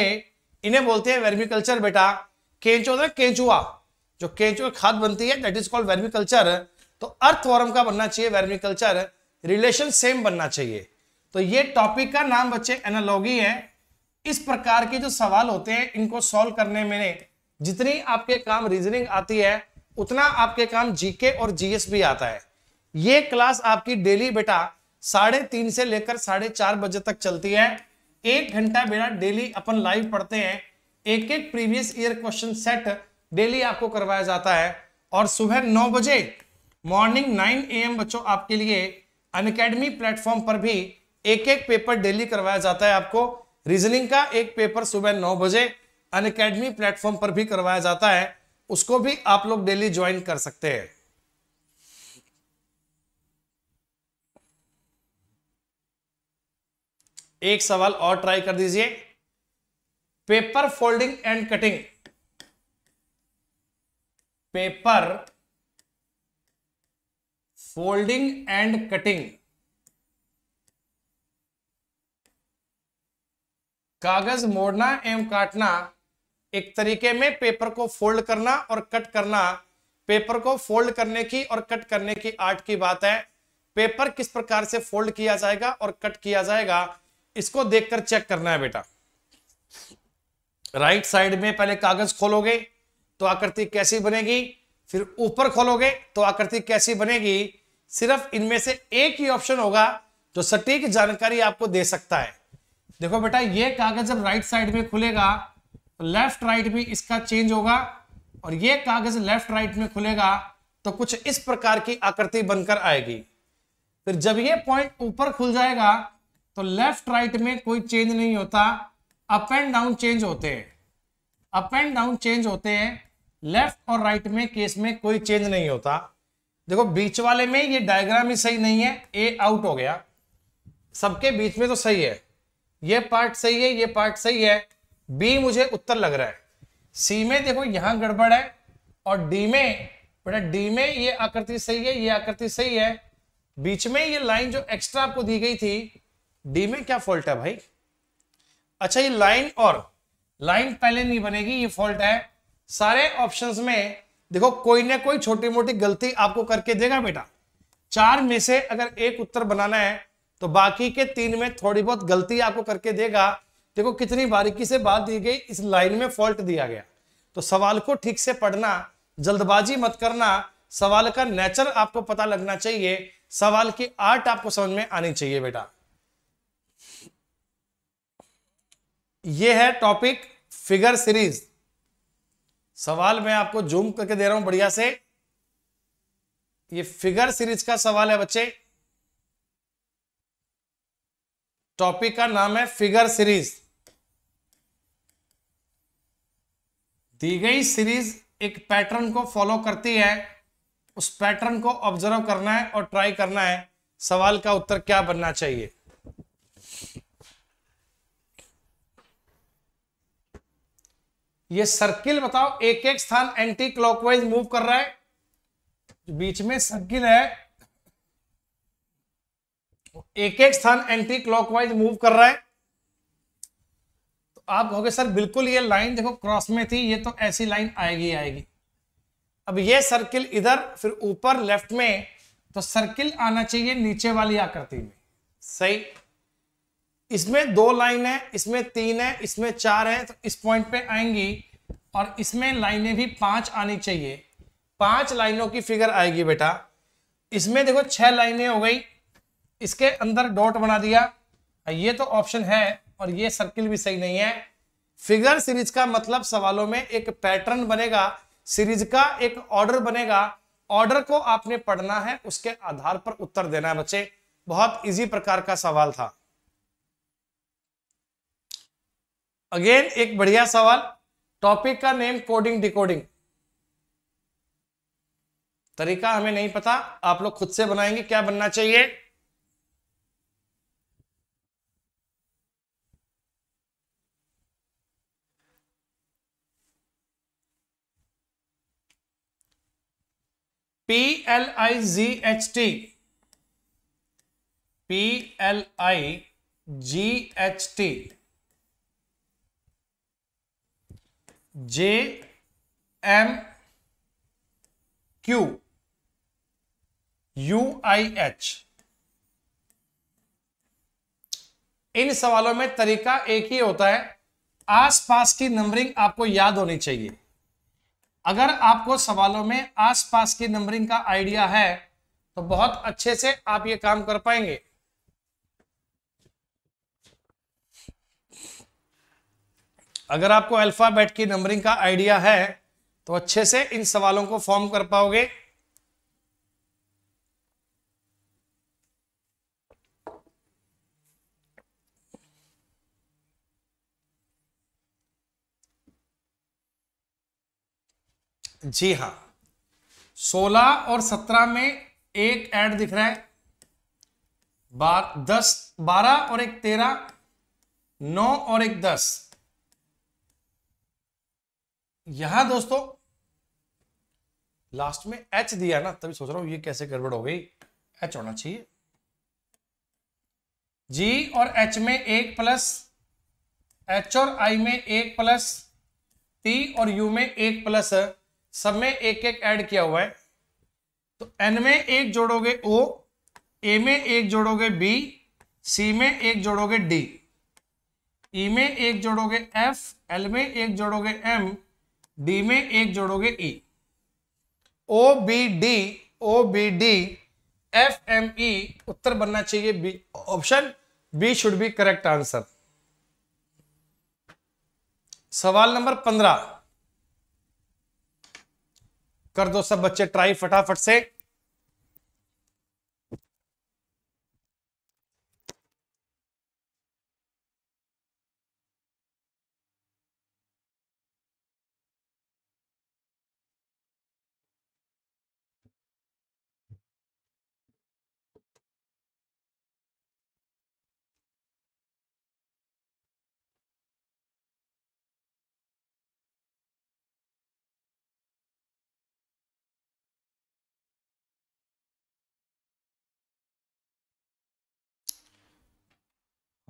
इन्हें बोलते हैं वेर्मिकल्चर बेटा केंच होता है केंचुआ जो केंचुआ खाद बनती है दैट इज कॉल्ड वेर्मिकल्चर तो अर्थ वर्म का बनना चाहिए वर्मिकल्चर रिलेशन सेम बनना चाहिए तो ये टॉपिक का नाम बच्चे एनालॉगी है इस प्रकार के जो सवाल होते हैं इनको सॉल्व करने में जितनी आपके काम रीजनिंग आती है उतना आपके काम जीके और जीएस भी आता है ये क्लास आपकी डेली बेटा साढ़े तीन से लेकर साढ़े चार बजे तक चलती है एक घंटा बेटा डेली अपन लाइव पढ़ते हैं एक एक previous year question set daily आपको करवाया जाता है और सुबह नौ बजे मॉर्निंग 9 एम बच्चों आपके लिए अनकेडमी प्लेटफॉर्म पर भी एक एक पेपर डेली करवाया जाता है आपको रीजनिंग का एक पेपर सुबह नौ बजे अनकेडमी प्लेटफॉर्म पर भी करवाया जाता है उसको भी आप लोग डेली ज्वाइन कर सकते हैं एक सवाल और ट्राई कर दीजिए paper folding and cutting paper folding and cutting कागज मोड़ना एवं काटना एक तरीके में पेपर को फोल्ड करना और कट करना पेपर को फोल्ड करने की और कट करने की आर्ट की बात है पेपर किस प्रकार से फोल्ड किया जाएगा और कट किया जाएगा इसको देखकर चेक करना है बेटा राइट साइड में पहले कागज खोलोगे तो आकृति कैसी बनेगी फिर ऊपर खोलोगे तो आकृति कैसी बनेगी सिर्फ इनमें से एक ही ऑप्शन होगा जो सटीक जानकारी आपको दे सकता है देखो बेटा ये कागज जब राइट साइड में खुलेगा तो लेफ्ट राइट भी इसका चेंज होगा और ये कागज लेफ्ट राइट में खुलेगा तो कुछ इस प्रकार की आकृति बनकर आएगी फिर जब ये पॉइंट ऊपर खुल जाएगा तो लेफ्ट राइट में कोई चेंज नहीं होता अप एंड डाउन चेंज होते हैं अप एंड डाउन चेंज होते हैं लेफ्ट और राइट right में केस में कोई चेंज नहीं होता देखो बीच वाले में ये डायग्राम ही सही नहीं है ए आउट हो गया सबके बीच में तो सही है ये पार्ट सही है ये पार्ट सही है बी मुझे उत्तर लग रहा है सी में देखो यहां गड़बड़ है और डी में बेटा डी में ये आकृति सही है ये आकृति सही है बीच में ये लाइन जो एक्स्ट्रा आपको दी गई थी डी में क्या फॉल्ट है भाई अच्छा ये लाइन और लाइन पहले नहीं बनेगी ये फॉल्ट है सारे ऑप्शंस में देखो कोई ना कोई छोटी मोटी गलती आपको करके देगा बेटा चार में से अगर एक उत्तर बनाना है तो बाकी के तीन में थोड़ी बहुत गलती आपको करके देगा देखो कितनी बारीकी से बात दी गई इस लाइन में फॉल्ट दिया गया तो सवाल को ठीक से पढ़ना जल्दबाजी मत करना सवाल का नेचर आपको पता लगना चाहिए सवाल की आर्ट आपको समझ में आनी चाहिए बेटा ये है टॉपिक फिगर सीरीज सवाल मैं आपको जूम करके दे रहा हूं बढ़िया से ये फिगर सीरीज का सवाल है बच्चे टॉपिक का नाम है फिगर सीरीज दी गई सीरीज एक पैटर्न को फॉलो करती है उस पैटर्न को ऑब्जर्व करना है और ट्राई करना है सवाल का उत्तर क्या बनना चाहिए ये सर्किल बताओ एक एक स्थान एंटी क्लॉकवाइज मूव कर रहा है बीच में सर्किल है एक एक स्थान एंटी क्लॉकवाइज मूव कर रहा है तो आप कहोगे सर बिल्कुल ये लाइन देखो क्रॉस में थी ये तो ऐसी लाइन आएगी आएगी अब ये सर्किल इधर फिर ऊपर लेफ्ट में तो सर्किल आना चाहिए नीचे वाली आकृति में सही इसमें दो लाइन है इसमें तीन है इसमें चार है तो इस पॉइंट पे आएंगी और इसमें लाइनें भी पांच आनी चाहिए पांच लाइनों की फिगर आएगी बेटा इसमें देखो छह लाइनें हो गई इसके अंदर डॉट बना दिया ये तो ऑप्शन है और ये सर्किल भी सही नहीं है फिगर सीरीज का मतलब सवालों में एक पैटर्न बनेगा सीरीज का एक ऑर्डर बनेगा ऑर्डर को आपने पढ़ना है उसके आधार पर उत्तर देना है बच्चे बहुत इजी प्रकार का सवाल था अगेन एक बढ़िया सवाल टॉपिक का नेम कोडिंग डिकोडिंग तरीका हमें नहीं पता आप लोग खुद से बनाएंगे क्या बनना चाहिए P L I G H T P L I G H T J M Q U I H इन सवालों में तरीका एक ही होता है आसपास की नंबरिंग आपको याद होनी चाहिए अगर आपको सवालों में आसपास की नंबरिंग का आइडिया है तो बहुत अच्छे से आप ये काम कर पाएंगे अगर आपको अल्फ़ाबेट की नंबरिंग का आइडिया है तो अच्छे से इन सवालों को फॉर्म कर पाओगे जी हां 16 और 17 में एक ऐड दिख रहा है बार दस बारह और एक तेरह नौ और एक दस यहां दोस्तों लास्ट में एच दिया ना तभी सोच रहा हूं ये कैसे गड़बड़ हो गई एच होना चाहिए जी और एच में एक प्लस एच और आई में एक प्लस टी और यू में एक प्लस सब में एक एक ऐड किया हुआ है तो एन में एक जोड़ोगे ओ ए में एक जोड़ोगे बी सी में एक जोड़ोगे डी ई e में एक जोड़ोगे एफ एल में एक जोड़ोगे एम डी में एक जोड़ोगे E O B D O B D F M E उत्तर बनना चाहिए B option B should be correct answer सवाल नंबर पंद्रह कर दो सब बच्चे ट्राई फटाफट से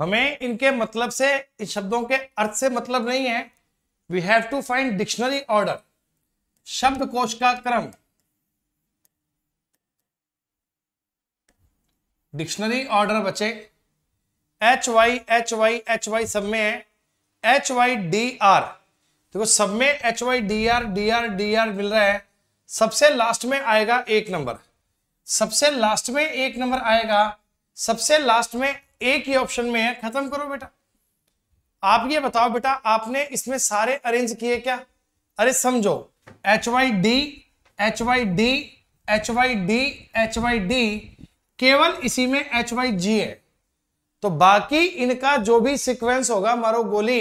हमें इनके मतलब से इन शब्दों के अर्थ से मतलब नहीं है we have to find dictionary order शब्द कोश का क्रम डिक्शनरी ऑर्डर बचे H Y H Y H Y सब में है एच वाई डी आर देखो सब में H Y D R D R D R मिल रहा है सबसे लास्ट में आएगा एक नंबर सबसे लास्ट में एक नंबर आएगा सबसे लास्ट में एक ही ऑप्शन में है खत्म करो बेटा आप ये बताओ बेटा आपने इसमें सारे अरेंज किए क्या अरे समझो H Y D H Y D H Y D H Y D केवल इसी में एच वाई जी है तो बाकी इनका जो भी सीक्वेंस होगा मारो गोली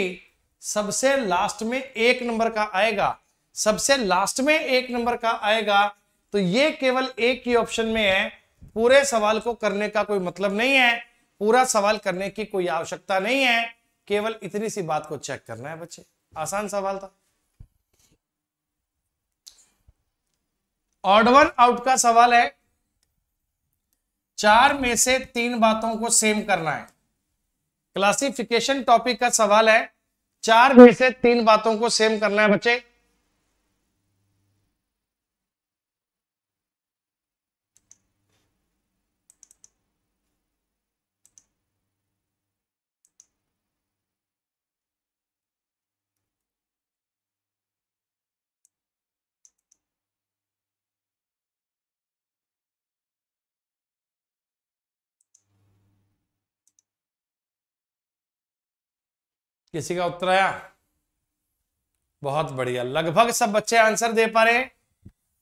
सबसे लास्ट में एक नंबर का आएगा सबसे लास्ट में एक नंबर का आएगा तो ये केवल एक ही ऑप्शन में है पूरे सवाल को करने का कोई मतलब नहीं है पूरा सवाल करने की कोई आवश्यकता नहीं है केवल इतनी सी बात को चेक करना है बच्चे आसान सवाल था ऑड वन आउट का सवाल है चार में से तीन बातों को सेम करना है क्लासिफिकेशन टॉपिक का सवाल है चार में से तीन बातों को सेम करना है बच्चे किसी का उत्तर आया बहुत बढ़िया लगभग सब बच्चे आंसर दे पा रहे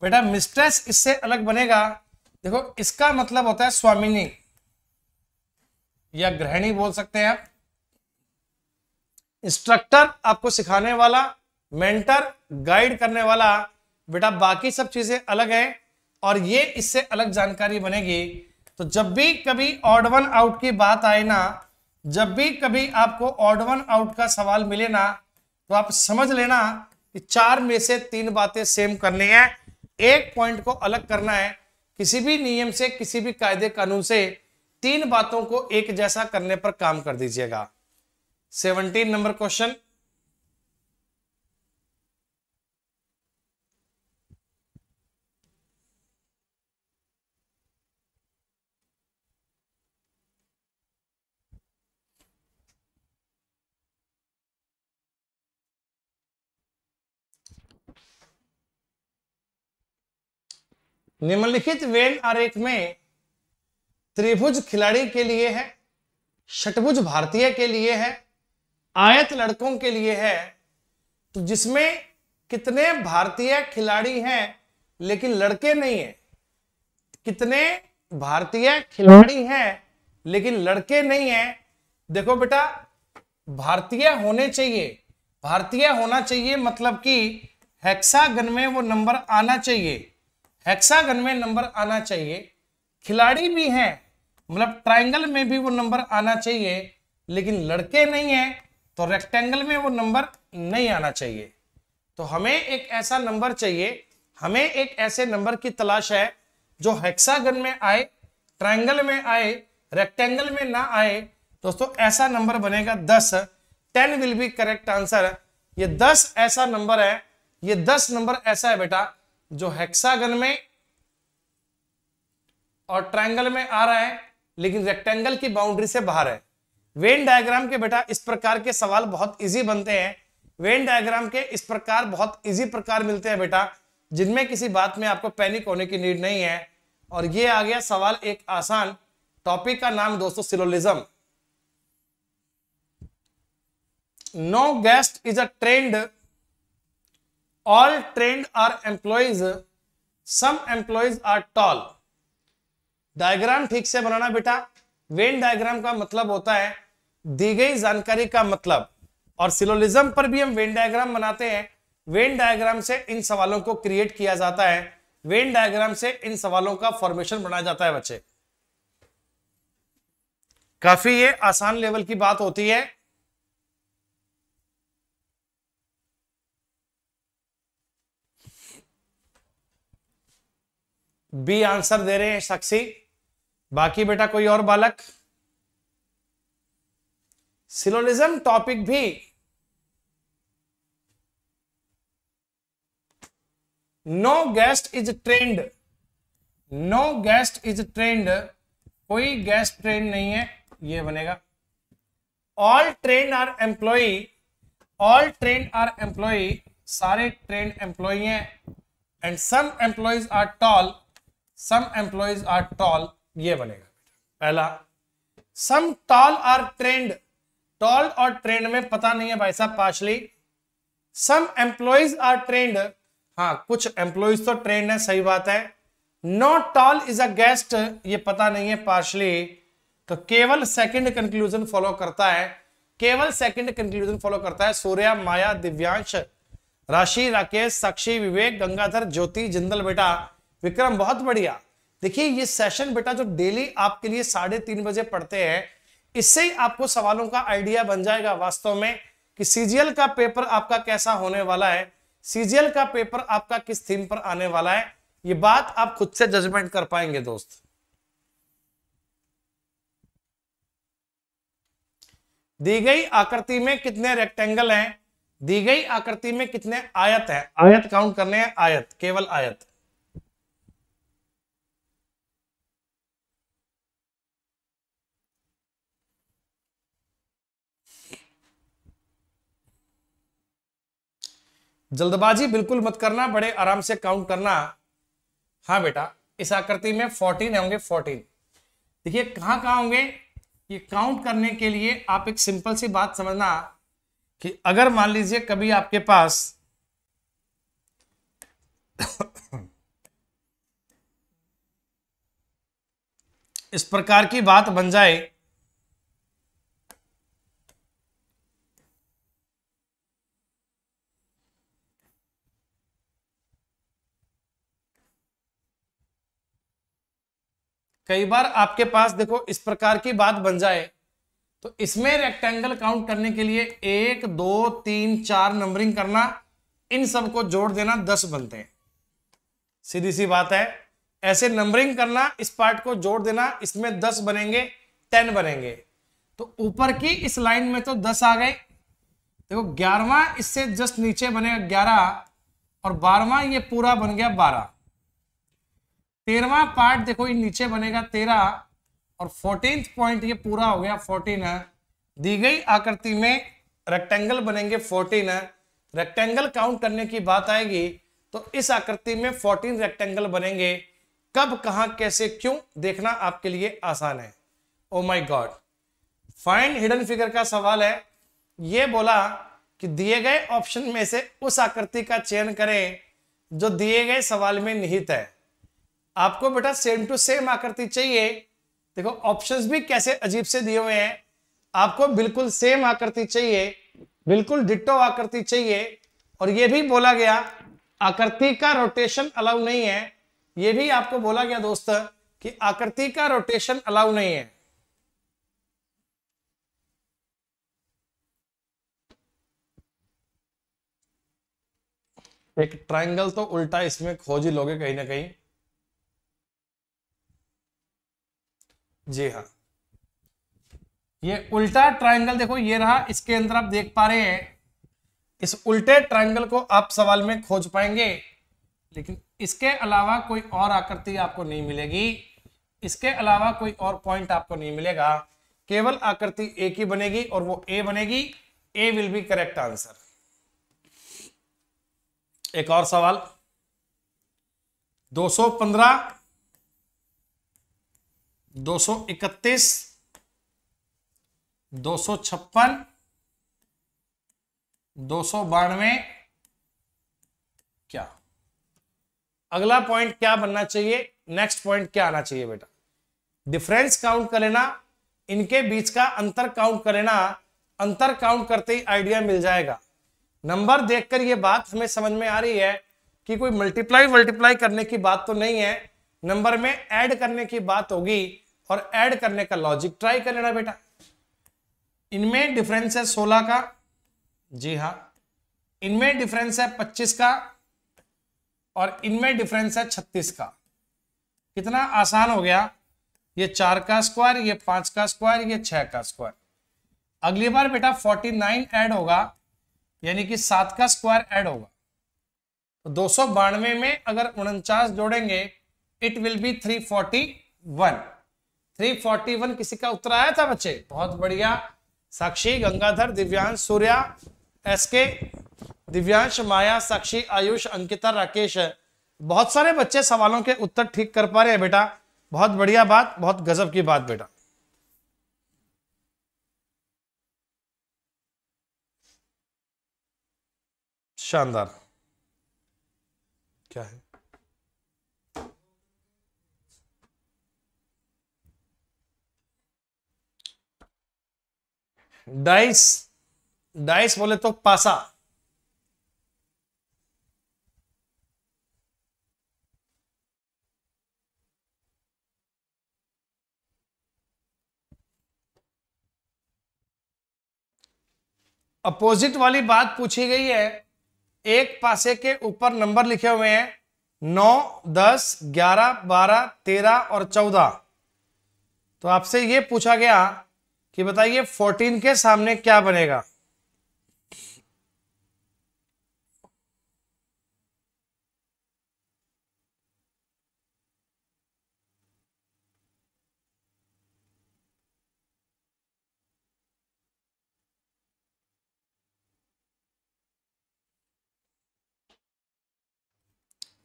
बेटा मिस्ट्रेस इससे अलग बनेगा देखो इसका मतलब होता है स्वामिनी या गृहिणी बोल सकते हैं आप इंस्ट्रक्टर आपको सिखाने वाला मेंटर गाइड करने वाला बेटा बाकी सब चीजें अलग है और ये इससे अलग जानकारी बनेगी तो जब भी कभी ऑड वन आउट की बात आए ना जब भी कभी आपको ऑड वन आउट का सवाल मिले ना तो आप समझ लेना कि चार में से तीन बातें सेम करनी है एक पॉइंट को अलग करना है किसी भी नियम से किसी भी कायदे कानून से तीन बातों को एक जैसा करने पर काम कर दीजिएगा सेवनटीन नंबर क्वेश्चन निम्नलिखित वेन आरेख में त्रिभुज खिलाड़ी के लिए है षटभुज भारतीय के लिए है आयत लड़कों के लिए है तो जिसमें कितने भारतीय खिलाड़ी हैं लेकिन लड़के नहीं है कितने भारतीय खिलाड़ी हैं लेकिन लड़के नहीं है देखो बेटा भारतीय होने चाहिए भारतीय होना चाहिए मतलब कि हेक्सागन में वो नंबर आना चाहिए हेक्सागन में नंबर आना चाहिए खिलाड़ी भी हैं मतलब ट्राइंगल में भी वो नंबर आना चाहिए लेकिन लड़के नहीं है तो रेक्टेंगल में वो नंबर नहीं आना चाहिए तो हमें एक ऐसा नंबर चाहिए हमें एक ऐसे नंबर की तलाश है जो हेक्सागन में आए ट्राइंगल में आए रेक्टेंगल में ना आए दोस्तों ऐसा नंबर बनेगा दस ten will be correct answer ये दस ऐसा नंबर है ये दस नंबर ऐसा है बेटा जो हेक्सागन में और ट्रायंगल में आ रहा है लेकिन रेक्टेंगल की बाउंड्री से बाहर है वेन डायग्राम के बेटा इस प्रकार के सवाल बहुत इजी बनते हैं वेन डायग्राम के इस प्रकार बहुत इजी प्रकार मिलते हैं बेटा जिनमें किसी बात में आपको पैनिक होने की नीड नहीं है और ये आ गया सवाल एक आसान टॉपिक का नाम दोस्तों syllogism no guest is a trained all trained are employees some employees are tall diagram ठीक से बनाना बेटा वेन डायग्राम का मतलब होता है दी गई जानकारी का मतलब और सिलोलिज्म पर भी हम वेन डायग्राम बनाते हैं वेन डायग्राम से इन सवालों को क्रिएट किया जाता है वेन डायग्राम से इन सवालों का फॉर्मेशन बनाया जाता है बच्चे काफी ये आसान लेवल की बात होती है बी आंसर दे रहे हैं साक्षी बाकी बेटा कोई और बालक सिलोलिज्म टॉपिक भी no guest is trained no guest is trained कोई गेस्ट ट्रेंड नहीं है ये बनेगा all trained are employee all trained are employee सारे ट्रेंड एम्प्लॉय हैं and some employees are tall some employees are tall ये बनेगा पहला some tall are trained tall और ट्रेंड में पता नहीं है भाई साहब partially some employees are trained हाँ कुछ एम्प्लॉयज तो ट्रेंड है सही बात है not tall is a guest ये पता नहीं है पार्शली तो केवल सेकंड कंक्लूजन फॉलो करता है केवल सेकंड कंक्लूजन फॉलो करता है सूर्या माया दिव्यांश राशि राकेश साक्षी विवेक गंगाधर ज्योति जिंदल बेटा विक्रम बहुत बढ़िया देखिए ये सेशन बेटा जो डेली आपके लिए साढ़े तीन बजे पढ़ते हैं इससे ही आपको सवालों का आइडिया बन जाएगा वास्तव में कि सीजीएल का पेपर आपका कैसा होने वाला है सीजीएल का पेपर आपका किस थीम पर आने वाला है ये बात आप खुद से जजमेंट कर पाएंगे दोस्त दी गई आकृति में कितने रेक्टेंगल हैं दी गई आकृति में कितने आयत है आयत काउंट करने हैं आयत केवल आयत जल्दबाजी बिल्कुल मत करना बड़े आराम से काउंट करना हाँ बेटा इस आकृति में फोर्टीन होंगे फोर्टीन देखिए कहाँ कहाँ होंगे ये काउंट करने के लिए आप एक सिंपल सी बात समझना कि अगर मान लीजिए कभी आपके पास इस प्रकार की बात बन जाए कई बार आपके पास देखो इस प्रकार की बात बन जाए तो इसमें रेक्टेंगल काउंट करने के लिए एक दो तीन चार नंबरिंग करना इन सबको जोड़ देना दस बनते हैं सीधी सी बात है ऐसे नंबरिंग करना इस पार्ट को जोड़ देना इसमें दस बनेंगे टेन बनेंगे तो ऊपर की इस लाइन में तो दस आ गए देखो ग्यारहवा इससे जस्ट नीचे बनेगा ग्यारह और बारहवा ये पूरा बन गया बारह तेरवा पार्ट देखो ये नीचे बनेगा तेरह और फोर्टीन पॉइंट ये पूरा हो गया फोर्टीन है दी गई आकृति में रेक्टेंगल बनेंगे फोर्टीन है रेक्टेंगल काउंट करने की बात आएगी तो इस आकृति में फोर्टीन रेक्टेंगल बनेंगे कब कहां कैसे क्यों देखना आपके लिए आसान है oh my God find hidden figure का सवाल है ये बोला कि दिए गए ऑप्शन में से उस आकृति का चयन करें जो दिए गए सवाल में निहित है आपको बेटा सेम टू सेम आकृति चाहिए देखो ऑप्शंस भी कैसे अजीब से दिए हुए हैं आपको बिल्कुल सेम आकृति चाहिए बिल्कुल डिट्टो आकृति चाहिए और यह भी बोला गया आकृति का रोटेशन अलाउ नहीं है यह भी आपको बोला गया दोस्त कि आकृति का रोटेशन अलाउ नहीं है एक ट्रायंगल तो उल्टा इसमें खोज ही लोगे कहीं ना कहीं जी हाँ ये उल्टा ट्रायंगल देखो ये रहा इसके अंदर आप देख पा रहे हैं इस उल्टे ट्रायंगल को आप सवाल में खोज पाएंगे लेकिन इसके अलावा कोई और आकृति आपको नहीं मिलेगी इसके अलावा कोई और पॉइंट आपको नहीं मिलेगा केवल आकृति ए की बनेगी और वो ए बनेगी A will be correct answer एक और सवाल 215 दो सौ इकतीस दो सौ छप्पन दो सौ बानवे क्या अगला पॉइंट क्या बनना चाहिए नेक्स्ट पॉइंट क्या आना चाहिए बेटा डिफरेंस काउंट कर लेना इनके बीच का अंतर काउंट कर लेना अंतर काउंट करते ही आइडिया मिल जाएगा नंबर देखकर यह बात हमें समझ में आ रही है कि कोई मल्टीप्लाई मल्टीप्लाई करने की बात तो नहीं है नंबर में ऐड करने की बात होगी और ऐड करने का लॉजिक ट्राई कर लेना बेटा इनमें डिफरेंस है सोलह का जी हाँ इनमें डिफरेंस है पच्चीस का और इनमें डिफरेंस है छत्तीस का कितना आसान हो गया ये चार का स्क्वायर ये पांच का स्क्वायर ये छह का स्क्वायर अगली बार बेटा फोर्टी नाइन ऐड होगा यानी कि सात का स्क्वायर ऐड होगा तो दो में अगर उनचास जोड़ेंगे it will be three forty one 341 किसी का उत्तर आया था बच्चे बहुत बढ़िया साक्षी गंगाधर दिव्यांश सूर्या एसके दिव्यांश माया साक्षी आयुष अंकिता राकेश बहुत सारे बच्चे सवालों के उत्तर ठीक कर पा रहे हैं बेटा बहुत बढ़िया बात बहुत गजब की बात बेटा शानदार क्या है डाइस डाइस बोले तो पासा अपोजिट वाली बात पूछी गई है एक पासे के ऊपर नंबर लिखे हुए हैं नौ दस ग्यारह बारह तेरह और चौदह तो आपसे यह पूछा गया कि बताइए 14 के सामने क्या बनेगा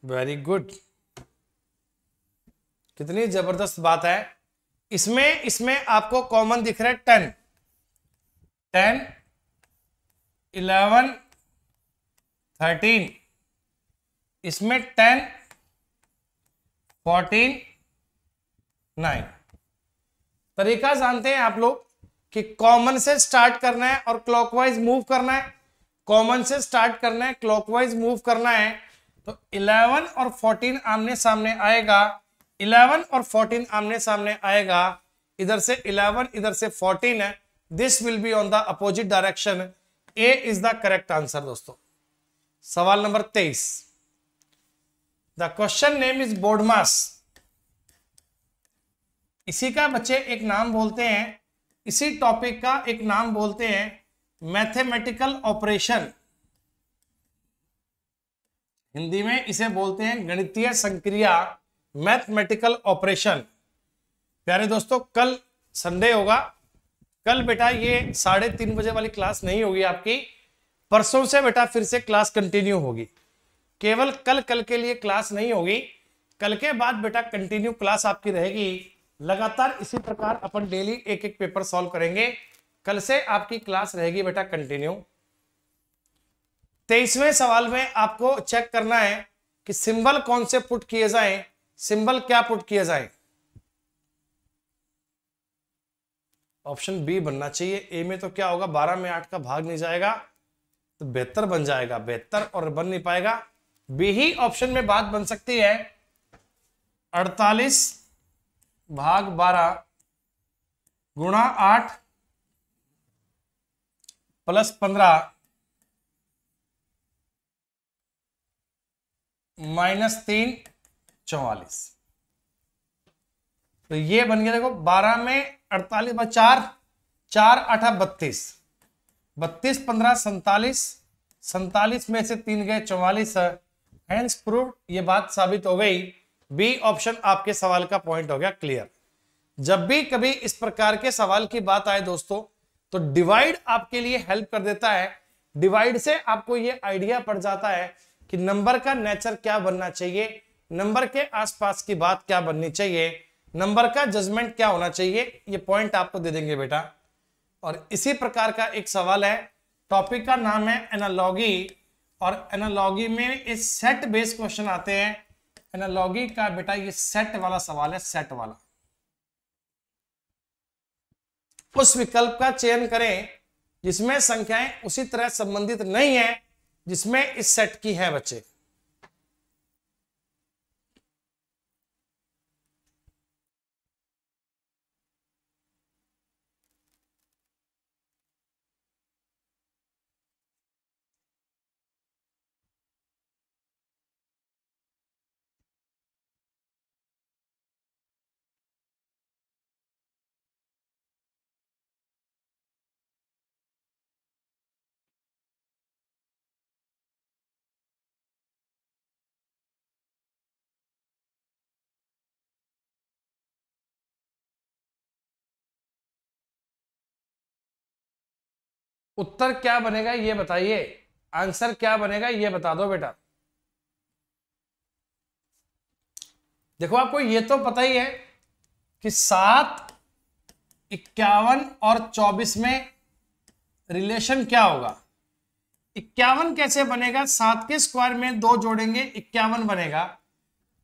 वेरी गुड कितनी जबरदस्त बात है इसमें इसमें आपको कॉमन दिख रहा है टेन टेन इलेवन थर्टीन इसमें टेन फोर्टीन नाइन तरीका जानते हैं आप लोग कि कॉमन से स्टार्ट करना है और क्लॉकवाइज मूव करना है कॉमन से स्टार्ट करना है क्लॉकवाइज मूव करना है तो इलेवन और फोर्टीन आमने सामने आएगा इलेवन और फोर्टीन आमने सामने आएगा इधर से इलेवन इधर से फोर्टीन है this will be on the opposite direction A is the correct answer दोस्तों सवाल नंबर तेईस the question name is BODMAS इसी का बच्चे एक नाम बोलते हैं इसी टॉपिक का एक नाम बोलते हैं मैथमेटिकल ऑपरेशन हिंदी में इसे बोलते हैं गणितीय संक्रिया मैथमेटिकल ऑपरेशन प्यारे दोस्तों कल संडे होगा कल बेटा ये साढ़े तीन बजे वाली क्लास नहीं होगी आपकी परसों से बेटा फिर से क्लास कंटिन्यू होगी केवल कल कल के लिए क्लास नहीं होगी कल के बाद बेटा कंटिन्यू क्लास आपकी रहेगी लगातार इसी प्रकार अपन डेली एक एक पेपर सॉल्व करेंगे कल से आपकी क्लास रहेगी बेटा कंटिन्यू तेईसवें सवाल में आपको चेक करना है कि सिंबल कौन से पुट किए जाएं सिंबल क्या पुट किया जाए ऑप्शन बी बनना चाहिए ए में तो क्या होगा बारह में आठ का भाग नहीं जाएगा तो बेहतर बन जाएगा बेहतर और बन नहीं पाएगा बी ही ऑप्शन में बात बन सकती है अड़तालीस भाग बारह गुणा आठ प्लस पंद्रह माइनस तीन चौवालीस तो ये बन गया देखो बारह में अड़तालीस बार चार चार अठ बत्तीस बत्तीस पंद्रह सैतालीस सैतालीस में से तीन गए चौवालीस हैंड्स प्रूव ये बात साबित हो गई बी ऑप्शन आपके सवाल का पॉइंट हो गया क्लियर जब भी कभी इस प्रकार के सवाल की बात आए दोस्तों तो डिवाइड आपके लिए हेल्प कर देता है डिवाइड से आपको ये आइडिया पड़ जाता है कि नंबर का नेचर क्या बनना चाहिए नंबर के आसपास की बात क्या बननी चाहिए नंबर का जजमेंट क्या होना चाहिए ये पॉइंट आपको दे देंगे बेटा और इसी प्रकार का एक सवाल है टॉपिक का नाम है एनालॉगी और एनालॉगी में इस सेट बेस्ड क्वेश्चन आते हैं एनालॉगी का बेटा ये सेट वाला सवाल है सेट वाला उस विकल्प का चयन करें जिसमें संख्याएं उसी तरह संबंधित नहीं है जिसमें इस सेट की है बच्चे उत्तर क्या बनेगा ये बताइए आंसर क्या बनेगा ये बता दो बेटा देखो आपको ये तो पता ही है कि सात इक्यावन और चौबीस में रिलेशन क्या होगा इक्यावन कैसे बनेगा सात के स्क्वायर में दो जोड़ेंगे इक्यावन बनेगा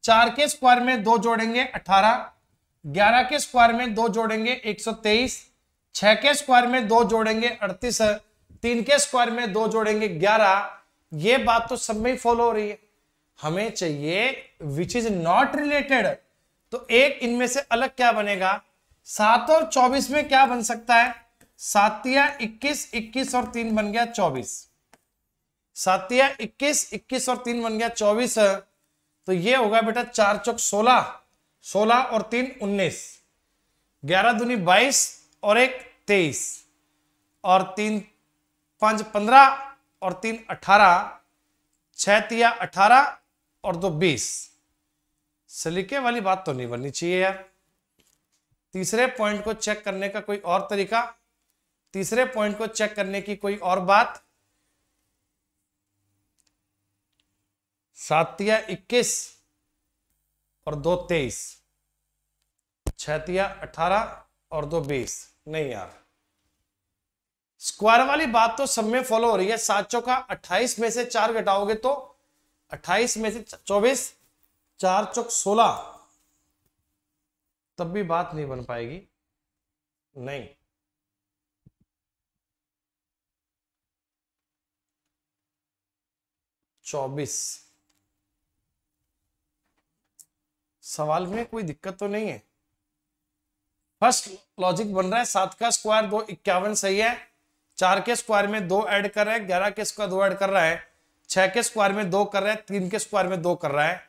चार के स्क्वायर में दो जोड़ेंगे अठारह ग्यारह के स्क्वायर में दो जोड़ेंगे एक सौ तेईस छह के स्क्वायर में दो जोड़ेंगे अड़तीस तीन के स्क्वायर में दो जोड़ेंगे ग्यारह ये बात तो सब में ही फॉलो हो रही है हमें चाहिए विच इज नॉट रिलेटेड तो एक इनमें से अलग क्या बनेगा सात और चौबीस में क्या बन सकता है सातिया इक्कीस इक्कीस और तीन बन गया चौबीस सातिया इक्कीस इक्कीस और तीन बन गया चौबीस तो ये होगा बेटा चार चौक सोलह सोलह और तीन उन्नीस ग्यारह दुनी बाईस और एक तेईस और तीन पाँच पंद्रह और तीन अठारह छः तिया अठारह और दो बीस सलीके वाली बात तो नहीं बननी चाहिए यार तीसरे पॉइंट को चेक करने का कोई और तरीका तीसरे पॉइंट को चेक करने की कोई और बात सातिया इक्कीस और दो तेईस छतिया अठारह और दो बीस नहीं यार स्क्वायर वाली बात तो सब में फॉलो हो रही है सात चौका अट्ठाईस में से चार घटाओगे तो अट्ठाईस में से चौबीस चार चौक सोलह तब भी बात नहीं बन पाएगी नहीं चौबीस सवाल में कोई दिक्कत तो नहीं है फर्स्ट लॉजिक बन रहा है सात का स्क्वायर दो इक्यावन सही है चार के स्क्वायर में दो ऐड कर रहा है ग्यारह के स्क्वायर दो ऐड कर रहा है छह के स्क्वायर में दो कर रहा है तीन के स्क्वायर में दो कर रहा है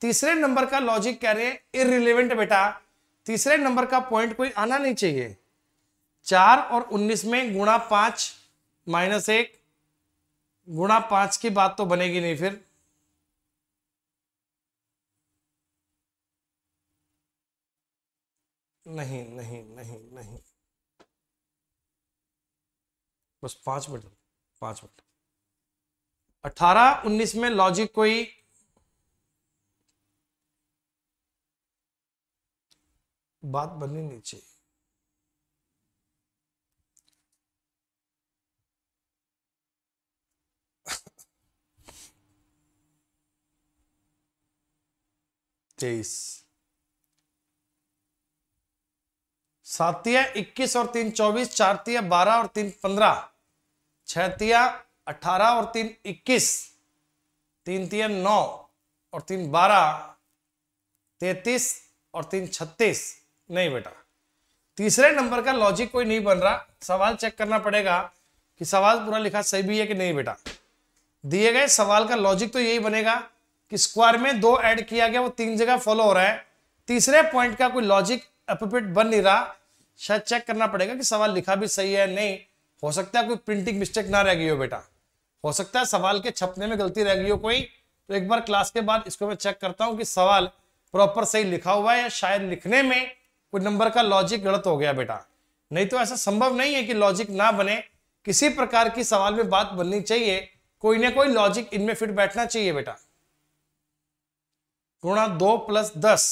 तीसरे नंबर का लॉजिक कह रहे हैं इरिलेवेंट बेटा तीसरे नंबर का पॉइंट कोई आना नहीं चाहिए चार और उन्नीस में गुणा पांच माइनस एक गुणा पांच की बात तो बनेगी नहीं फिर नहीं नहीं नहीं नहीं बस पांच मिनट पांच मिनट अठारह उन्नीस में लॉजिक कोई बात बननी नहीं चाहिए तेईस सातिया इक्कीस और तीन चौबीस चारतिया बारह और तीन पंद्रह छतिया अठारह और तीन इक्कीस तीन तिया नौ और तीन बारह तैतीस और तीन छत्तीस नहीं बेटा तीसरे नंबर का लॉजिक कोई नहीं बन रहा सवाल चेक करना पड़ेगा कि सवाल पूरा लिखा सही भी है कि नहीं बेटा दिए गए सवाल का लॉजिक तो यही बनेगा कि स्क्वायर में दो ऐड किया गया वो तीन जगह फॉलो हो रहा है तीसरे पॉइंट का कोई लॉजिक एपिपिट बन नहीं रहा शायद चेक करना पड़ेगा कि सवाल लिखा भी सही है नहीं हो सकता है कोई प्रिंटिंग मिस्टेक ना रह गई हो बेटा हो सकता है सवाल के छपने में गलती रह गई हो कोई तो एक बार क्लास के बाद इसको मैं चेक करता हूँ कि सवाल प्रॉपर सही लिखा हुआ है या शायद लिखने में कोई नंबर का लॉजिक गलत हो गया बेटा नहीं तो ऐसा संभव नहीं है कि लॉजिक ना बने किसी प्रकार की सवाल में बात बननी चाहिए कोई ना कोई लॉजिक इनमें फिट बैठना चाहिए बेटा गुणा दो प्लस दस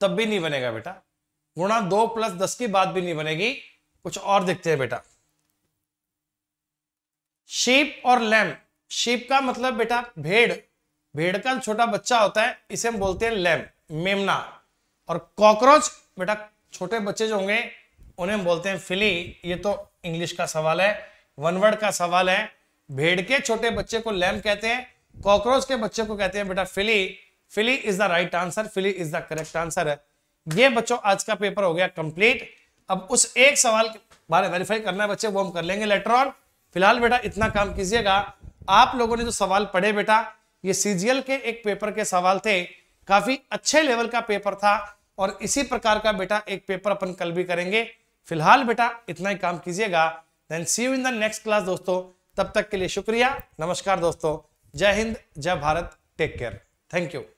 तब भी नहीं बनेगा बेटा गुणा दो प्लस दस की बात भी नहीं बनेगी कुछ और देखते हैं बेटा शीप और लैम शीप का मतलब बेटा भेड़ भेड़ का छोटा बच्चा होता है इसे हम बोलते हैं लैम मेमना और कॉकरोच बेटा छोटे बच्चे जो होंगे उन्हें हम बोलते हैं फिली ये तो इंग्लिश का सवाल है वन वर्ड का सवाल है भेड़ के छोटे बच्चे को लैम कहते हैं कॉकरोच के बच्चे को कहते हैं बेटा filly filly is the right answer filly is the correct answer है ये बच्चों आज का पेपर हो गया कंप्लीट अब उस एक सवाल के बारे वेरीफाई करना है बच्चे वो हम कर लेंगे लेटर ऑन फिलहाल बेटा इतना काम कीजिएगा आप लोगों ने जो सवाल पढ़े बेटा ये सीजीएल के एक पेपर के सवाल थे काफी अच्छे लेवल का पेपर था और इसी प्रकार का बेटा एक पेपर अपन कल भी करेंगे फिलहाल बेटा इतना ही काम कीजिएगा then see you in the next class दोस्तों तब तक के लिए शुक्रिया नमस्कार दोस्तों जय हिंद जय Bharat take care thank you